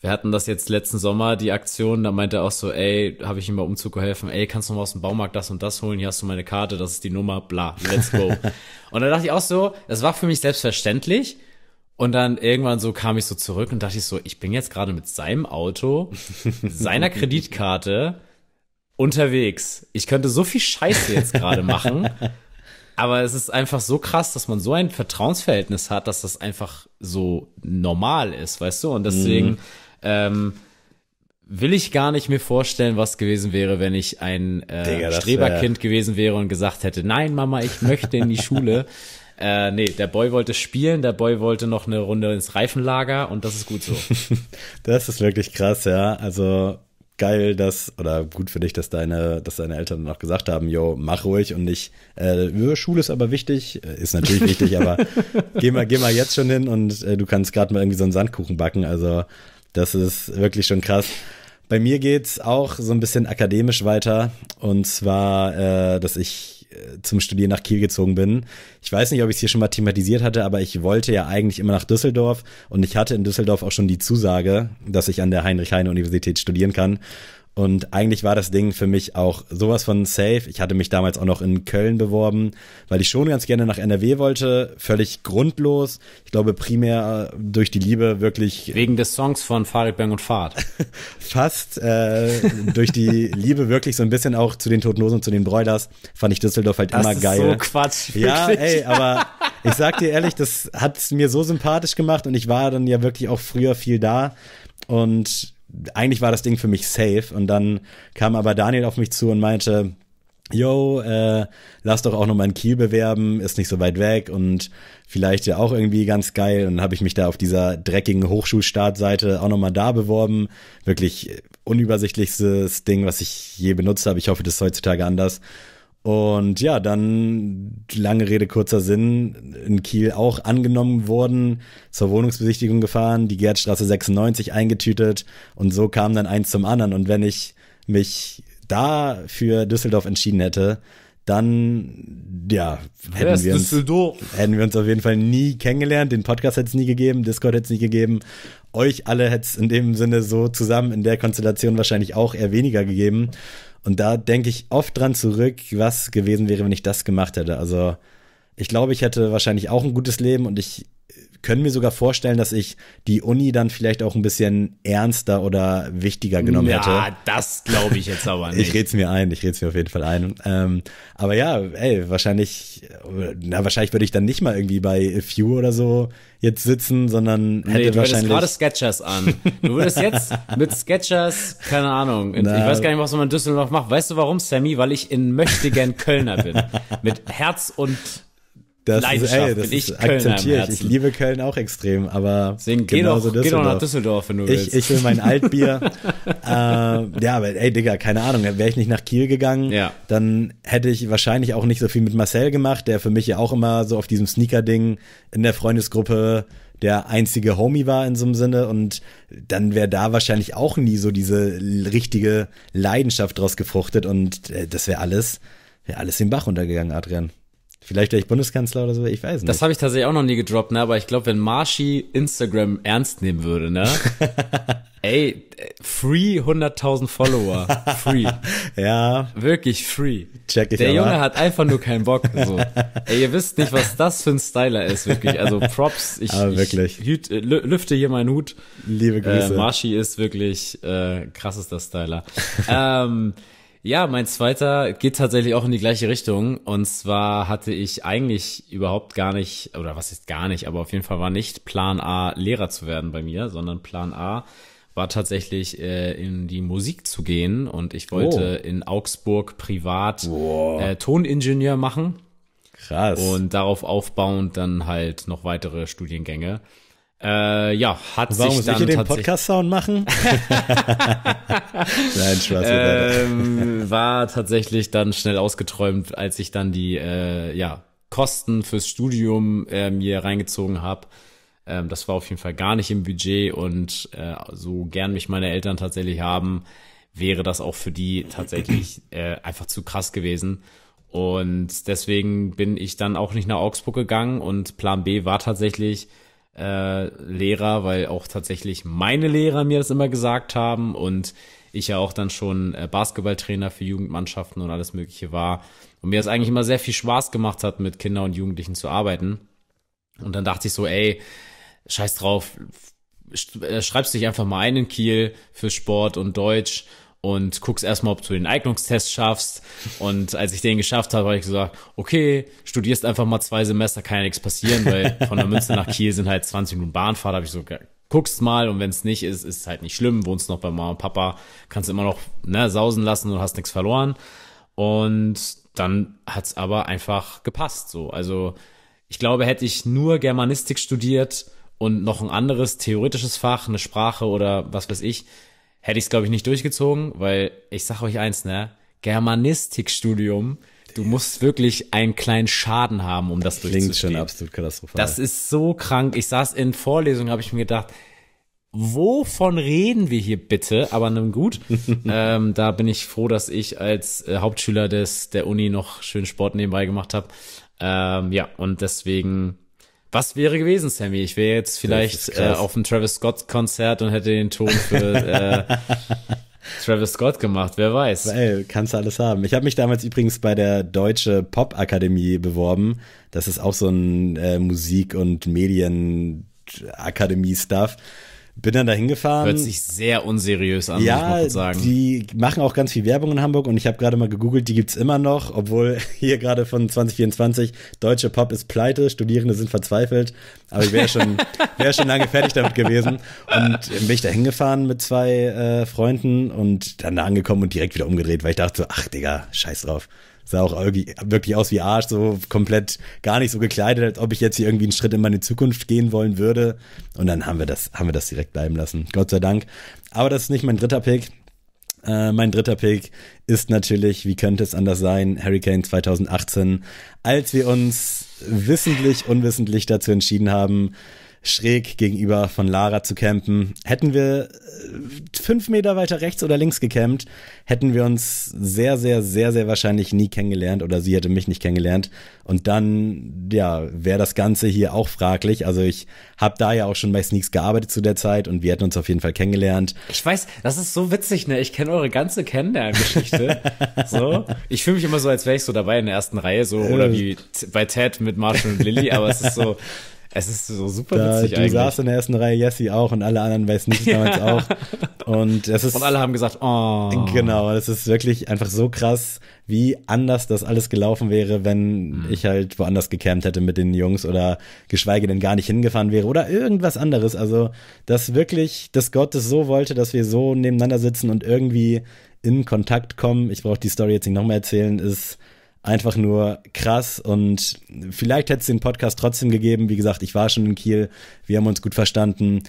S2: wir hatten das jetzt letzten Sommer, die Aktion, da meinte er auch so, ey, habe ich ihm bei Umzug geholfen, ey, kannst du mal aus dem Baumarkt das und das holen, hier hast du meine Karte, das ist die Nummer, bla, let's go. [LAUGHS] und dann dachte ich auch so, das war für mich selbstverständlich, und dann irgendwann so kam ich so zurück und dachte ich so, ich bin jetzt gerade mit seinem Auto, [LAUGHS] seiner Kreditkarte unterwegs. Ich könnte so viel Scheiße jetzt gerade machen. [LAUGHS] Aber es ist einfach so krass, dass man so ein Vertrauensverhältnis hat, dass das einfach so normal ist, weißt du? Und deswegen mhm. ähm, will ich gar nicht mir vorstellen, was gewesen wäre, wenn ich ein äh, Digga, Streberkind wär. Äh, gewesen wäre und gesagt hätte, nein, Mama, ich möchte in die Schule. [LAUGHS] Äh, nee, der Boy wollte spielen, der Boy wollte noch eine Runde ins Reifenlager und das ist gut so.
S1: [LAUGHS] das ist wirklich krass, ja. Also geil, dass, oder gut für dich, dass deine, dass deine Eltern noch gesagt haben, jo, mach ruhig und nicht, äh, Schule ist aber wichtig, äh, ist natürlich wichtig, aber [LAUGHS] geh mal, geh mal jetzt schon hin und äh, du kannst gerade mal irgendwie so einen Sandkuchen backen. Also das ist wirklich schon krass. Bei mir geht's auch so ein bisschen akademisch weiter und zwar, äh, dass ich äh, zum Studieren nach Kiel gezogen bin. Ich weiß nicht, ob ich es hier schon mal thematisiert hatte, aber ich wollte ja eigentlich immer nach Düsseldorf und ich hatte in Düsseldorf auch schon die Zusage, dass ich an der Heinrich-Heine-Universität studieren kann. Und eigentlich war das Ding für mich auch sowas von safe. Ich hatte mich damals auch noch in Köln beworben, weil ich schon ganz gerne nach NRW wollte. Völlig grundlos. Ich glaube primär äh, durch die Liebe wirklich. Wegen des Songs von Farid Bang und Fahrt. [LAUGHS] fast äh, durch die Liebe wirklich so ein bisschen auch zu den Toten Hosen zu den Broilers fand ich Düsseldorf halt das immer ist geil. So Quatsch. Wirklich. Ja, ey, aber ich sag dir ehrlich, das hat's mir so sympathisch gemacht und ich war dann ja wirklich auch früher viel da und eigentlich war das Ding für mich safe. Und dann kam aber Daniel auf mich zu und meinte, yo, äh, lass doch auch nochmal in Kiel bewerben, ist nicht so weit weg und vielleicht ja auch irgendwie ganz geil. Und dann habe ich mich da auf dieser dreckigen Hochschulstartseite auch nochmal da beworben. Wirklich äh, unübersichtlichstes Ding, was ich je benutzt habe. Ich hoffe, das ist heutzutage anders. Und ja, dann lange Rede, kurzer Sinn, in Kiel auch angenommen worden, zur Wohnungsbesichtigung gefahren, die Gerdstraße 96 eingetütet und so kam dann eins zum anderen. Und wenn ich mich da für Düsseldorf entschieden hätte, dann ja, hätten wir, uns, hätten wir uns auf jeden Fall nie kennengelernt. Den Podcast hätte es nie gegeben, Discord hätte es nie gegeben. Euch alle hätte es in dem Sinne so zusammen in der Konstellation wahrscheinlich auch eher weniger gegeben. Und da denke ich oft dran zurück, was gewesen wäre, wenn ich das gemacht hätte. Also ich glaube, ich hätte wahrscheinlich auch ein gutes Leben und ich können mir sogar vorstellen, dass ich die Uni dann vielleicht auch ein bisschen ernster oder wichtiger genommen ja, hätte. Ja,
S2: das glaube ich jetzt aber [LAUGHS] nicht. ich
S1: es mir ein, ich es mir auf jeden Fall ein. Ähm, aber ja, ey, wahrscheinlich, na, wahrscheinlich würde ich dann nicht mal irgendwie bei A Few oder so jetzt sitzen, sondern hätte nee, du wahrscheinlich. gerade
S2: Sketchers an. Du würdest jetzt mit Sketchers, keine Ahnung, na, ich weiß gar nicht, was man in Düsseldorf macht. Weißt du warum, Sammy? Weil ich in Möchtegern Kölner bin. Mit Herz und das ist, ey, das bin ich akzeptiere ich. Ich
S1: liebe Köln auch extrem, aber Deswegen geh doch, Düsseldorf. geh doch nach Düsseldorf, wenn du willst. Ich, ich will mein Altbier. [LAUGHS] äh, ja, aber ey, Digga, keine Ahnung, wäre ich nicht nach Kiel gegangen, ja. dann hätte ich wahrscheinlich auch nicht so viel mit Marcel gemacht, der für mich ja auch immer so auf diesem Sneaker-Ding in der Freundesgruppe der einzige Homie war in so einem Sinne und dann wäre da wahrscheinlich auch nie so diese richtige Leidenschaft draus gefruchtet und äh, das wäre alles, wäre alles den Bach runtergegangen, Adrian. Vielleicht wäre Bundeskanzler oder so, ich weiß nicht. Das habe
S2: ich tatsächlich auch noch nie gedroppt, ne? Aber ich glaube, wenn Marshi Instagram ernst nehmen würde, ne? [LAUGHS] Ey, free 100.000 Follower. Free. [LAUGHS] ja. Wirklich free.
S1: Check ich Der Junge hat
S2: einfach nur keinen Bock. So. [LAUGHS] Ey, ihr wisst nicht, was das für ein Styler ist, wirklich. Also Props. Ich, Aber wirklich. ich hüt, äh, lüfte hier meinen Hut. Liebe Grüße. Äh, Marshy ist wirklich äh, krassester Styler. ähm, ja, mein zweiter geht tatsächlich auch in die gleiche Richtung. Und zwar hatte ich eigentlich überhaupt gar nicht, oder was ist gar nicht, aber auf jeden Fall war nicht Plan A, Lehrer zu werden bei mir, sondern Plan A war tatsächlich äh, in die Musik zu gehen. Und ich wollte oh. in Augsburg privat wow. äh, Toningenieur machen. Krass. Und darauf aufbauend dann halt noch weitere Studiengänge. Äh, ja, hat Warum sich dann ich den Podcast-Sound
S1: machen? [LAUGHS] Nein, Spaß.
S2: Ähm, war tatsächlich dann schnell ausgeträumt, als ich dann die äh, ja, Kosten fürs Studium äh, mir reingezogen habe. Ähm, das war auf jeden Fall gar nicht im Budget und äh, so gern mich meine Eltern tatsächlich haben, wäre das auch für die tatsächlich äh, einfach zu krass gewesen. Und deswegen bin ich dann auch nicht nach Augsburg gegangen und Plan B war tatsächlich äh, Lehrer, weil auch tatsächlich meine Lehrer mir das immer gesagt haben und ich ja auch dann schon äh, Basketballtrainer für Jugendmannschaften und alles Mögliche war und mir das eigentlich immer sehr viel Spaß gemacht hat, mit Kindern und Jugendlichen zu arbeiten. Und dann dachte ich so, ey, scheiß drauf, äh, schreibst dich einfach mal ein in Kiel für Sport und Deutsch und guckst erstmal, ob du den Eignungstest schaffst. Und als ich den geschafft habe, habe ich gesagt, okay, studierst einfach mal zwei Semester, kann ja nichts passieren, weil von der Münze nach Kiel sind halt 20 Minuten Bahnfahrt, habe ich so guckst mal und wenn es nicht ist, ist es halt nicht schlimm, wohnst noch bei Mama und Papa, kannst immer noch ne, sausen lassen und hast nichts verloren. Und dann hat's aber einfach gepasst so. Also ich glaube, hätte ich nur Germanistik studiert und noch ein anderes theoretisches Fach, eine Sprache oder was weiß ich, hätte ich es, glaube ich, nicht durchgezogen, weil ich sag euch eins, ne? Germanistikstudium, du musst wirklich einen kleinen Schaden haben, um das durchzuziehen. Klingt schon absolut katastrophal. Das ist so krank. Ich saß in Vorlesungen, habe ich mir gedacht, wovon reden wir hier bitte? Aber nun gut, [LAUGHS] ähm, da bin ich froh, dass ich als äh, Hauptschüler des der Uni noch schön Sport nebenbei gemacht habe. Ähm, ja, und deswegen was wäre gewesen, Sammy? Ich wäre jetzt vielleicht äh, auf dem Travis Scott-Konzert und hätte den Ton für [LAUGHS] äh, Travis Scott gemacht, wer weiß.
S1: Weil, kannst du alles haben. Ich habe mich damals übrigens bei der Deutsche Pop Akademie beworben. Das ist auch so ein äh, Musik- und Medienakademie-Stuff. Bin dann da hingefahren. Hört sich
S2: sehr unseriös an, ja, muss ich mal sagen.
S1: Die machen auch ganz viel Werbung in Hamburg und ich habe gerade mal gegoogelt, die gibt's immer noch, obwohl [LAUGHS] hier gerade von 2024 deutsche Pop ist pleite, Studierende sind verzweifelt, aber ich wäre schon, [LAUGHS] wär schon lange fertig damit gewesen. Und bin ich da hingefahren mit zwei äh, Freunden und dann da angekommen und direkt wieder umgedreht, weil ich dachte so, ach Digga, scheiß drauf sah auch irgendwie, wirklich aus wie Arsch, so komplett gar nicht so gekleidet, als ob ich jetzt hier irgendwie einen Schritt in meine Zukunft gehen wollen würde. Und dann haben wir das, haben wir das direkt bleiben lassen. Gott sei Dank. Aber das ist nicht mein dritter Pick. Äh, mein dritter Pick ist natürlich, wie könnte es anders sein, Hurricane 2018, als wir uns wissentlich, unwissentlich dazu entschieden haben, schräg gegenüber von Lara zu campen. Hätten wir äh, fünf Meter weiter rechts oder links gecampt, hätten wir uns sehr, sehr, sehr, sehr wahrscheinlich nie kennengelernt oder sie hätte mich nicht kennengelernt. Und dann, ja, wäre das Ganze hier auch fraglich. Also ich habe da ja auch schon bei Sneaks gearbeitet zu der Zeit und wir hätten uns auf jeden Fall kennengelernt.
S2: Ich weiß, das ist so witzig, ne? Ich kenne eure ganze Kennenlerngeschichte. [LAUGHS]
S1: so. Ich fühle
S2: mich immer so, als wäre ich so dabei in der ersten Reihe, so, oder äh. wie bei Ted mit Marshall und Lilly, aber es ist so, es ist so super da, witzig du eigentlich. saßt
S1: in der ersten Reihe, Jessie auch und alle anderen weiß nicht damals [LAUGHS] auch. Und, es ist, und alle haben gesagt, oh. Genau, es ist wirklich einfach so krass, wie anders das alles gelaufen wäre, wenn mhm. ich halt woanders gecampt hätte mit den Jungs oder geschweige denn gar nicht hingefahren wäre oder irgendwas anderes. Also, dass wirklich, dass Gott es so wollte, dass wir so nebeneinander sitzen und irgendwie in Kontakt kommen. Ich brauche die Story jetzt nicht nochmal erzählen, ist einfach nur krass und vielleicht hätte es den Podcast trotzdem gegeben. Wie gesagt, ich war schon in Kiel, wir haben uns gut verstanden.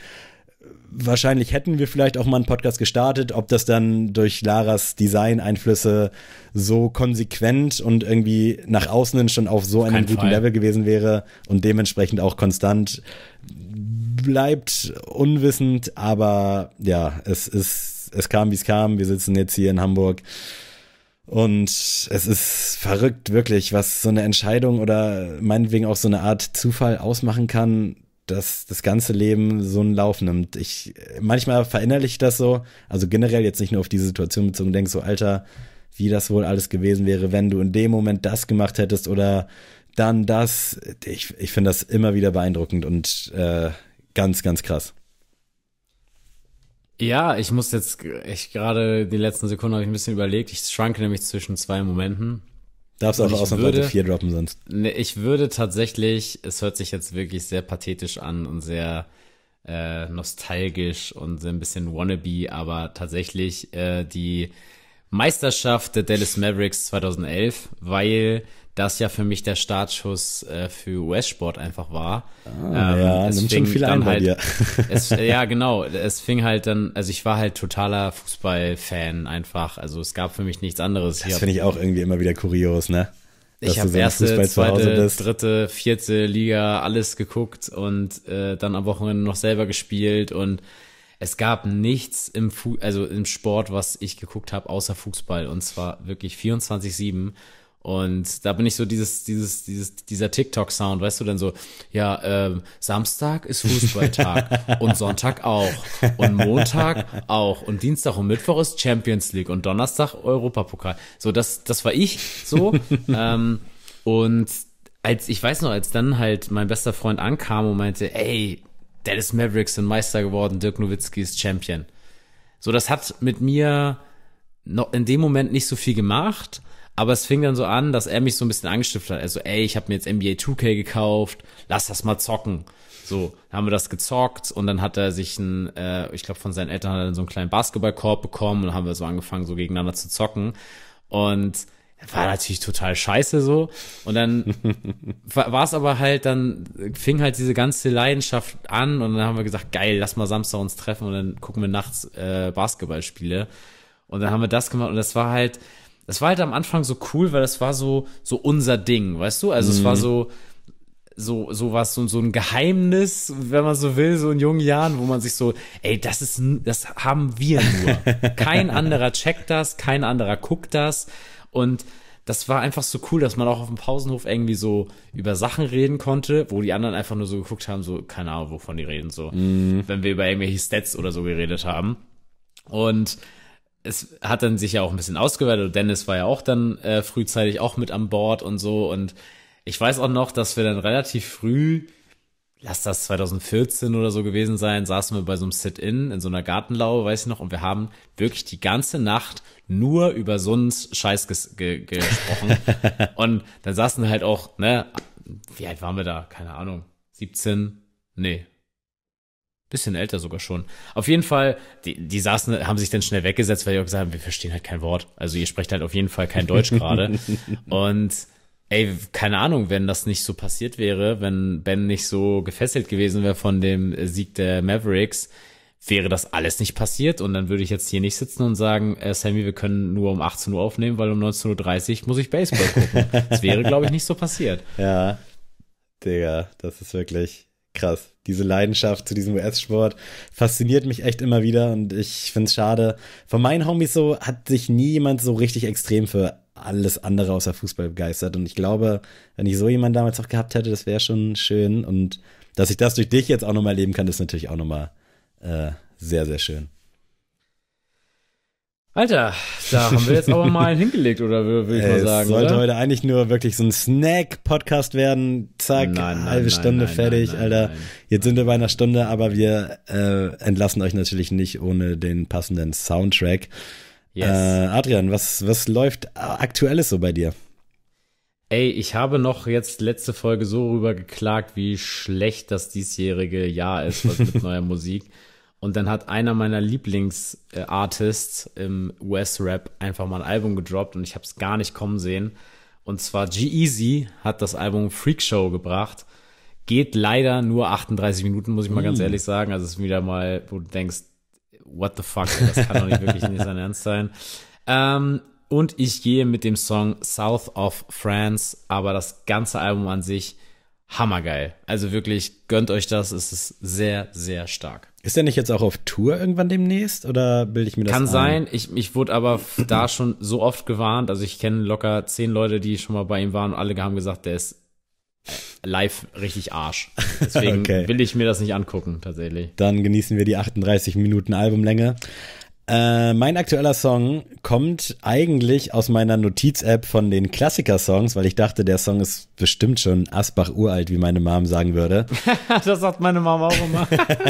S1: Wahrscheinlich hätten wir vielleicht auch mal einen Podcast gestartet, ob das dann durch Laras Design-Einflüsse so konsequent und irgendwie nach außen hin schon auf so auf einem guten Fall. Level gewesen wäre und dementsprechend auch konstant, bleibt unwissend, aber ja, es ist, es kam wie es kam. Wir sitzen jetzt hier in Hamburg und es ist verrückt, wirklich, was so eine Entscheidung oder meinetwegen auch so eine Art Zufall ausmachen kann, dass das ganze Leben so einen Lauf nimmt. Ich manchmal verinnerliche ich das so, also generell jetzt nicht nur auf diese Situation bezogen, denke so, Alter, wie das wohl alles gewesen wäre, wenn du in dem Moment das gemacht hättest oder dann das. Ich, ich finde das immer wieder beeindruckend und äh, ganz, ganz krass.
S2: Ja, ich muss jetzt, ich gerade die letzten Sekunden habe ich ein bisschen überlegt. Ich schwanke nämlich zwischen zwei Momenten. Darfst auch ausnahmsweise vier droppen sonst. Ne, ich würde tatsächlich, es hört sich jetzt wirklich sehr pathetisch an und sehr äh, nostalgisch und so ein bisschen wannabe, aber tatsächlich äh, die Meisterschaft der Dallas Mavericks 2011, weil das ja für mich der Startschuss äh, für US-Sport einfach war. Ah, ähm, halt ja, [LAUGHS] es nimmt schon viel an halt, es, ja, genau. Es fing halt dann, also ich war halt totaler Fußballfan einfach. Also es gab für mich nichts anderes. Das finde ich auch irgendwie
S1: immer wieder kurios, ne? Dass ich habe so erste, zweite,
S2: dritte, vierte Liga alles geguckt und äh, dann am Wochenende noch selber gespielt und es gab nichts im, Fu also im Sport, was ich geguckt habe, außer Fußball. Und zwar wirklich 24-7. Und da bin ich so dieses, dieses, dieses, dieser TikTok-Sound, weißt du, denn so, ja, ähm, Samstag ist Fußballtag [LAUGHS] und Sonntag auch und Montag auch und Dienstag und Mittwoch ist Champions League und Donnerstag Europapokal. So, das, das war ich so. [LAUGHS] ähm, und als, ich weiß noch, als dann halt mein bester Freund ankam und meinte, ey, Dallas Mavericks sind Meister geworden, Dirk Nowitzki ist Champion. So, das hat mit mir noch in dem Moment nicht so viel gemacht, aber es fing dann so an, dass er mich so ein bisschen angestiftet hat. Also, ey, ich habe mir jetzt NBA 2K gekauft, lass das mal zocken. So, haben wir das gezockt und dann hat er sich ein, äh, ich glaube, von seinen Eltern hat er so einen kleinen Basketballkorb bekommen und dann haben wir so angefangen, so gegeneinander zu zocken. Und war natürlich total scheiße so. Und dann [LAUGHS] war es aber halt, dann fing halt diese ganze Leidenschaft an und dann haben wir gesagt, geil, lass mal Samstag uns treffen und dann gucken wir nachts äh, Basketballspiele. Und dann haben wir das gemacht und das war halt, das war halt am Anfang so cool, weil das war so, so unser Ding, weißt du? Also mhm. es war mhm. so, so, so was, so, so ein Geheimnis, wenn man so will, so in jungen Jahren, wo man sich so, ey, das ist, das haben wir nur. [LAUGHS] Kein anderer checkt das, kein anderer guckt das. Und das war einfach so cool, dass man auch auf dem Pausenhof irgendwie so über Sachen reden konnte, wo die anderen einfach nur so geguckt haben, so, keine Ahnung, wovon die reden, so. Mhm. Wenn wir über irgendwelche Stats oder so geredet haben. Und es hat dann sich ja auch ein bisschen ausgewertet. Dennis war ja auch dann äh, frühzeitig auch mit an Bord und so. Und ich weiß auch noch, dass wir dann relativ früh lass das 2014 oder so gewesen sein, saßen wir bei so einem Sit-In in so einer Gartenlaube, weiß ich noch, und wir haben wirklich die ganze Nacht nur über so einen Scheiß ges ge gesprochen. [LAUGHS] und dann saßen wir halt auch, ne, wie alt waren wir da? Keine Ahnung. 17? Nee. Bisschen älter sogar schon. Auf jeden Fall, die, die saßen, haben sich dann schnell weggesetzt, weil die auch gesagt haben, wir verstehen halt kein Wort. Also ihr sprecht halt auf jeden Fall kein Deutsch gerade. [LAUGHS] und ey, keine Ahnung, wenn das nicht so passiert wäre, wenn Ben nicht so gefesselt gewesen wäre von dem Sieg der Mavericks, wäre das alles nicht passiert und dann würde ich jetzt hier nicht sitzen und sagen, äh, Sammy, wir können nur um 18 Uhr aufnehmen, weil um 19.30 Uhr muss ich Baseball gucken. das wäre, glaube ich, nicht so passiert.
S1: [LAUGHS] Ja, Digga, das ist wirklich krass. Diese Leidenschaft zu diesem US-Sport fasziniert mich echt immer wieder und ich finde es schade. Von meinen Homies so hat sich nie jemand so richtig extrem für alles andere außer Fußball begeistert. Und ich glaube, wenn ich so jemanden damals auch gehabt hätte, das wäre schon schön. Und dass ich das durch dich jetzt auch nochmal erleben kann, ist natürlich auch nochmal äh, sehr, sehr schön. Alter, da haben wir jetzt aber [LAUGHS] mal
S2: hingelegt, oder würde ich mal sagen. Es sollte oder? heute
S1: eigentlich nur wirklich so ein Snack-Podcast werden. Zack, nein, nein, halbe nein, Stunde fertig, Alter. jetzt sind wir bei einer Stunde, aber wir äh, entlassen euch natürlich nicht ohne den passenden Soundtrack. Yes. Äh, Adrian, was, was läuft aktuelles so bei dir?
S2: Ey, ich habe noch jetzt letzte Folge so rüber geklagt, wie schlecht das diesjährige Jahr ist was mit [LAUGHS] neuer Musik. Und dann hat einer meiner Lieblingsartists im US-Rap einfach mal ein Album gedroppt und ich habe es gar nicht kommen sehen. Und zwar G-Eazy hat das Album Freak Show gebracht. Geht leider nur 38 Minuten, muss ich mal mm. ganz ehrlich sagen. Also es ist wieder mal, wo du denkst, what the fuck, das kann doch nicht wirklich nicht sein Ernst sein. Ähm, und ich gehe mit dem Song South of France, aber das ganze Album an sich hammergeil. Also wirklich, gönnt euch das, es ist sehr, sehr stark.
S1: Ist der nicht jetzt auch auf Tour irgendwann demnächst oder bilde ich mir das Kann ein? sein,
S2: ich, ich wurde aber da schon so oft gewarnt, also ich kenne locker zehn Leute, die schon mal bei ihm waren und alle haben gesagt, der ist äh, live richtig Arsch. [LAUGHS] Deswegen okay. will ich mir das nicht angucken, tatsächlich.
S1: Dann genießen wir die 38 Minuten Albumlänge. Äh, mein aktueller Song kommt eigentlich aus meiner Notiz-App von den Klassiker-Songs, weil ich dachte, der Song ist bestimmt schon Asbach uralt, wie meine Mom sagen würde.
S2: [LAUGHS] das sagt meine Mom auch immer.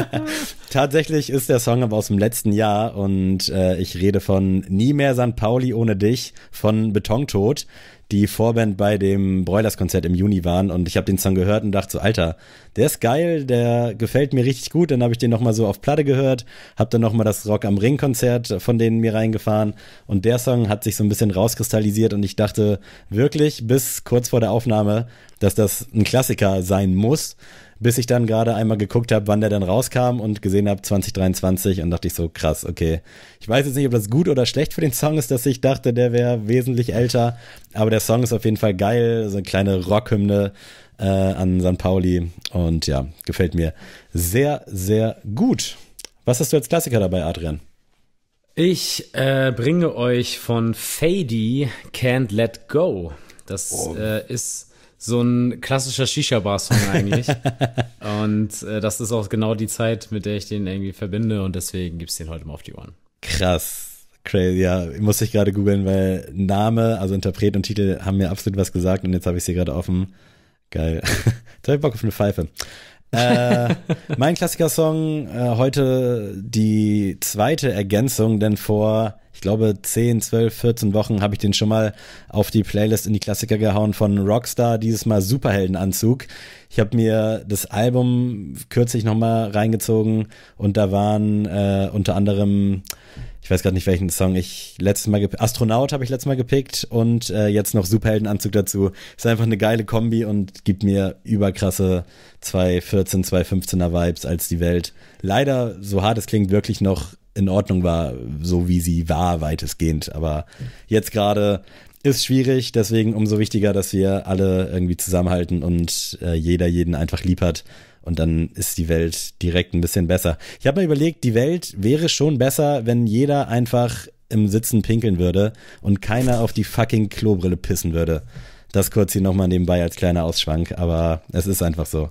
S1: [LAUGHS] Tatsächlich ist der Song aber aus dem letzten Jahr und äh, ich rede von Nie mehr St. Pauli ohne dich von Betontod die Vorband bei dem Broilers-Konzert im Juni waren und ich habe den Song gehört und dachte so, Alter, der ist geil, der gefällt mir richtig gut. Dann habe ich den nochmal so auf Platte gehört, habe dann nochmal das Rock am Ring-Konzert von denen mir reingefahren und der Song hat sich so ein bisschen rauskristallisiert und ich dachte wirklich bis kurz vor der Aufnahme, dass das ein Klassiker sein muss bis ich dann gerade einmal geguckt habe, wann der dann rauskam und gesehen habe 2023 und dachte ich so, krass, okay. Ich weiß jetzt nicht, ob das gut oder schlecht für den Song ist, dass ich dachte, der wäre wesentlich älter, aber der Song ist auf jeden Fall geil, so eine kleine Rockhymne äh, an San Pauli und ja, gefällt mir sehr, sehr gut. Was hast du als Klassiker dabei, Adrian?
S2: Ich äh, bringe euch von Fady Can't Let Go. Das oh. äh, ist so ein klassischer Shisha-Bar-Song eigentlich. [LAUGHS] und äh, das ist auch genau die Zeit, mit der ich den irgendwie verbinde und deswegen gibt es den heute mal auf die Ohren.
S1: Krass. Crazy, ja, musste ich gerade googeln, weil Name, also Interpret und Titel haben mir absolut was gesagt und jetzt habe ich sie gerade offen. Geil. [LAUGHS] jetzt habe ich Bock auf eine Pfeife. äh, mein Klassikersong äh, heute die zweite Ergänzung, denn vor ich glaube, 10, 12, 14 Wochen habe ich den schon mal auf die Playlist in die Klassiker gehauen von Rockstar, dieses Mal Superheldenanzug. Ich habe mir das Album kürzlich nochmal reingezogen und da waren äh, unter anderem, ich weiß gerade nicht welchen Song ich letztes Mal Astronaut habe ich letztes Mal gepickt und äh, jetzt noch Superheldenanzug dazu. Ist einfach eine geile Kombi und gibt mir überkrasse 214, 215er Vibes als die Welt. Leider, so hart es klingt, wirklich noch in Ordnung war, so wie sie war, weitestgehend. Aber jetzt gerade ist schwierig, deswegen umso wichtiger, dass wir alle irgendwie zusammenhalten und äh, jeder jeden einfach lieb hat. Und dann ist die Welt direkt ein bisschen besser. Ich habe mir überlegt, die Welt wäre schon besser, wenn jeder einfach im Sitzen pinkeln würde und keiner auf die fucking Klobrille pissen würde. Das kurz hier nochmal nebenbei als kleiner Ausschwank, aber es ist einfach so.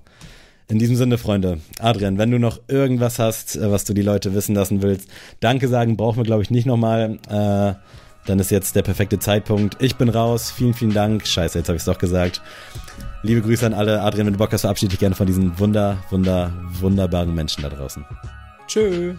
S1: In diesem Sinne, Freunde, Adrian, wenn du noch irgendwas hast, äh, was du die Leute wissen lassen willst, Danke sagen brauchen wir, glaube ich, nicht nochmal. Äh, dann ist jetzt der perfekte Zeitpunkt. Ich bin raus. Vielen, vielen Dank. Scheiße, jetzt habe ich es doch gesagt. Liebe Grüße an alle. Adrian, wenn du Bock hast, verabschiede dich gerne von diesen wunder, wunder, wunderbaren Menschen da draußen.
S2: Tschüss.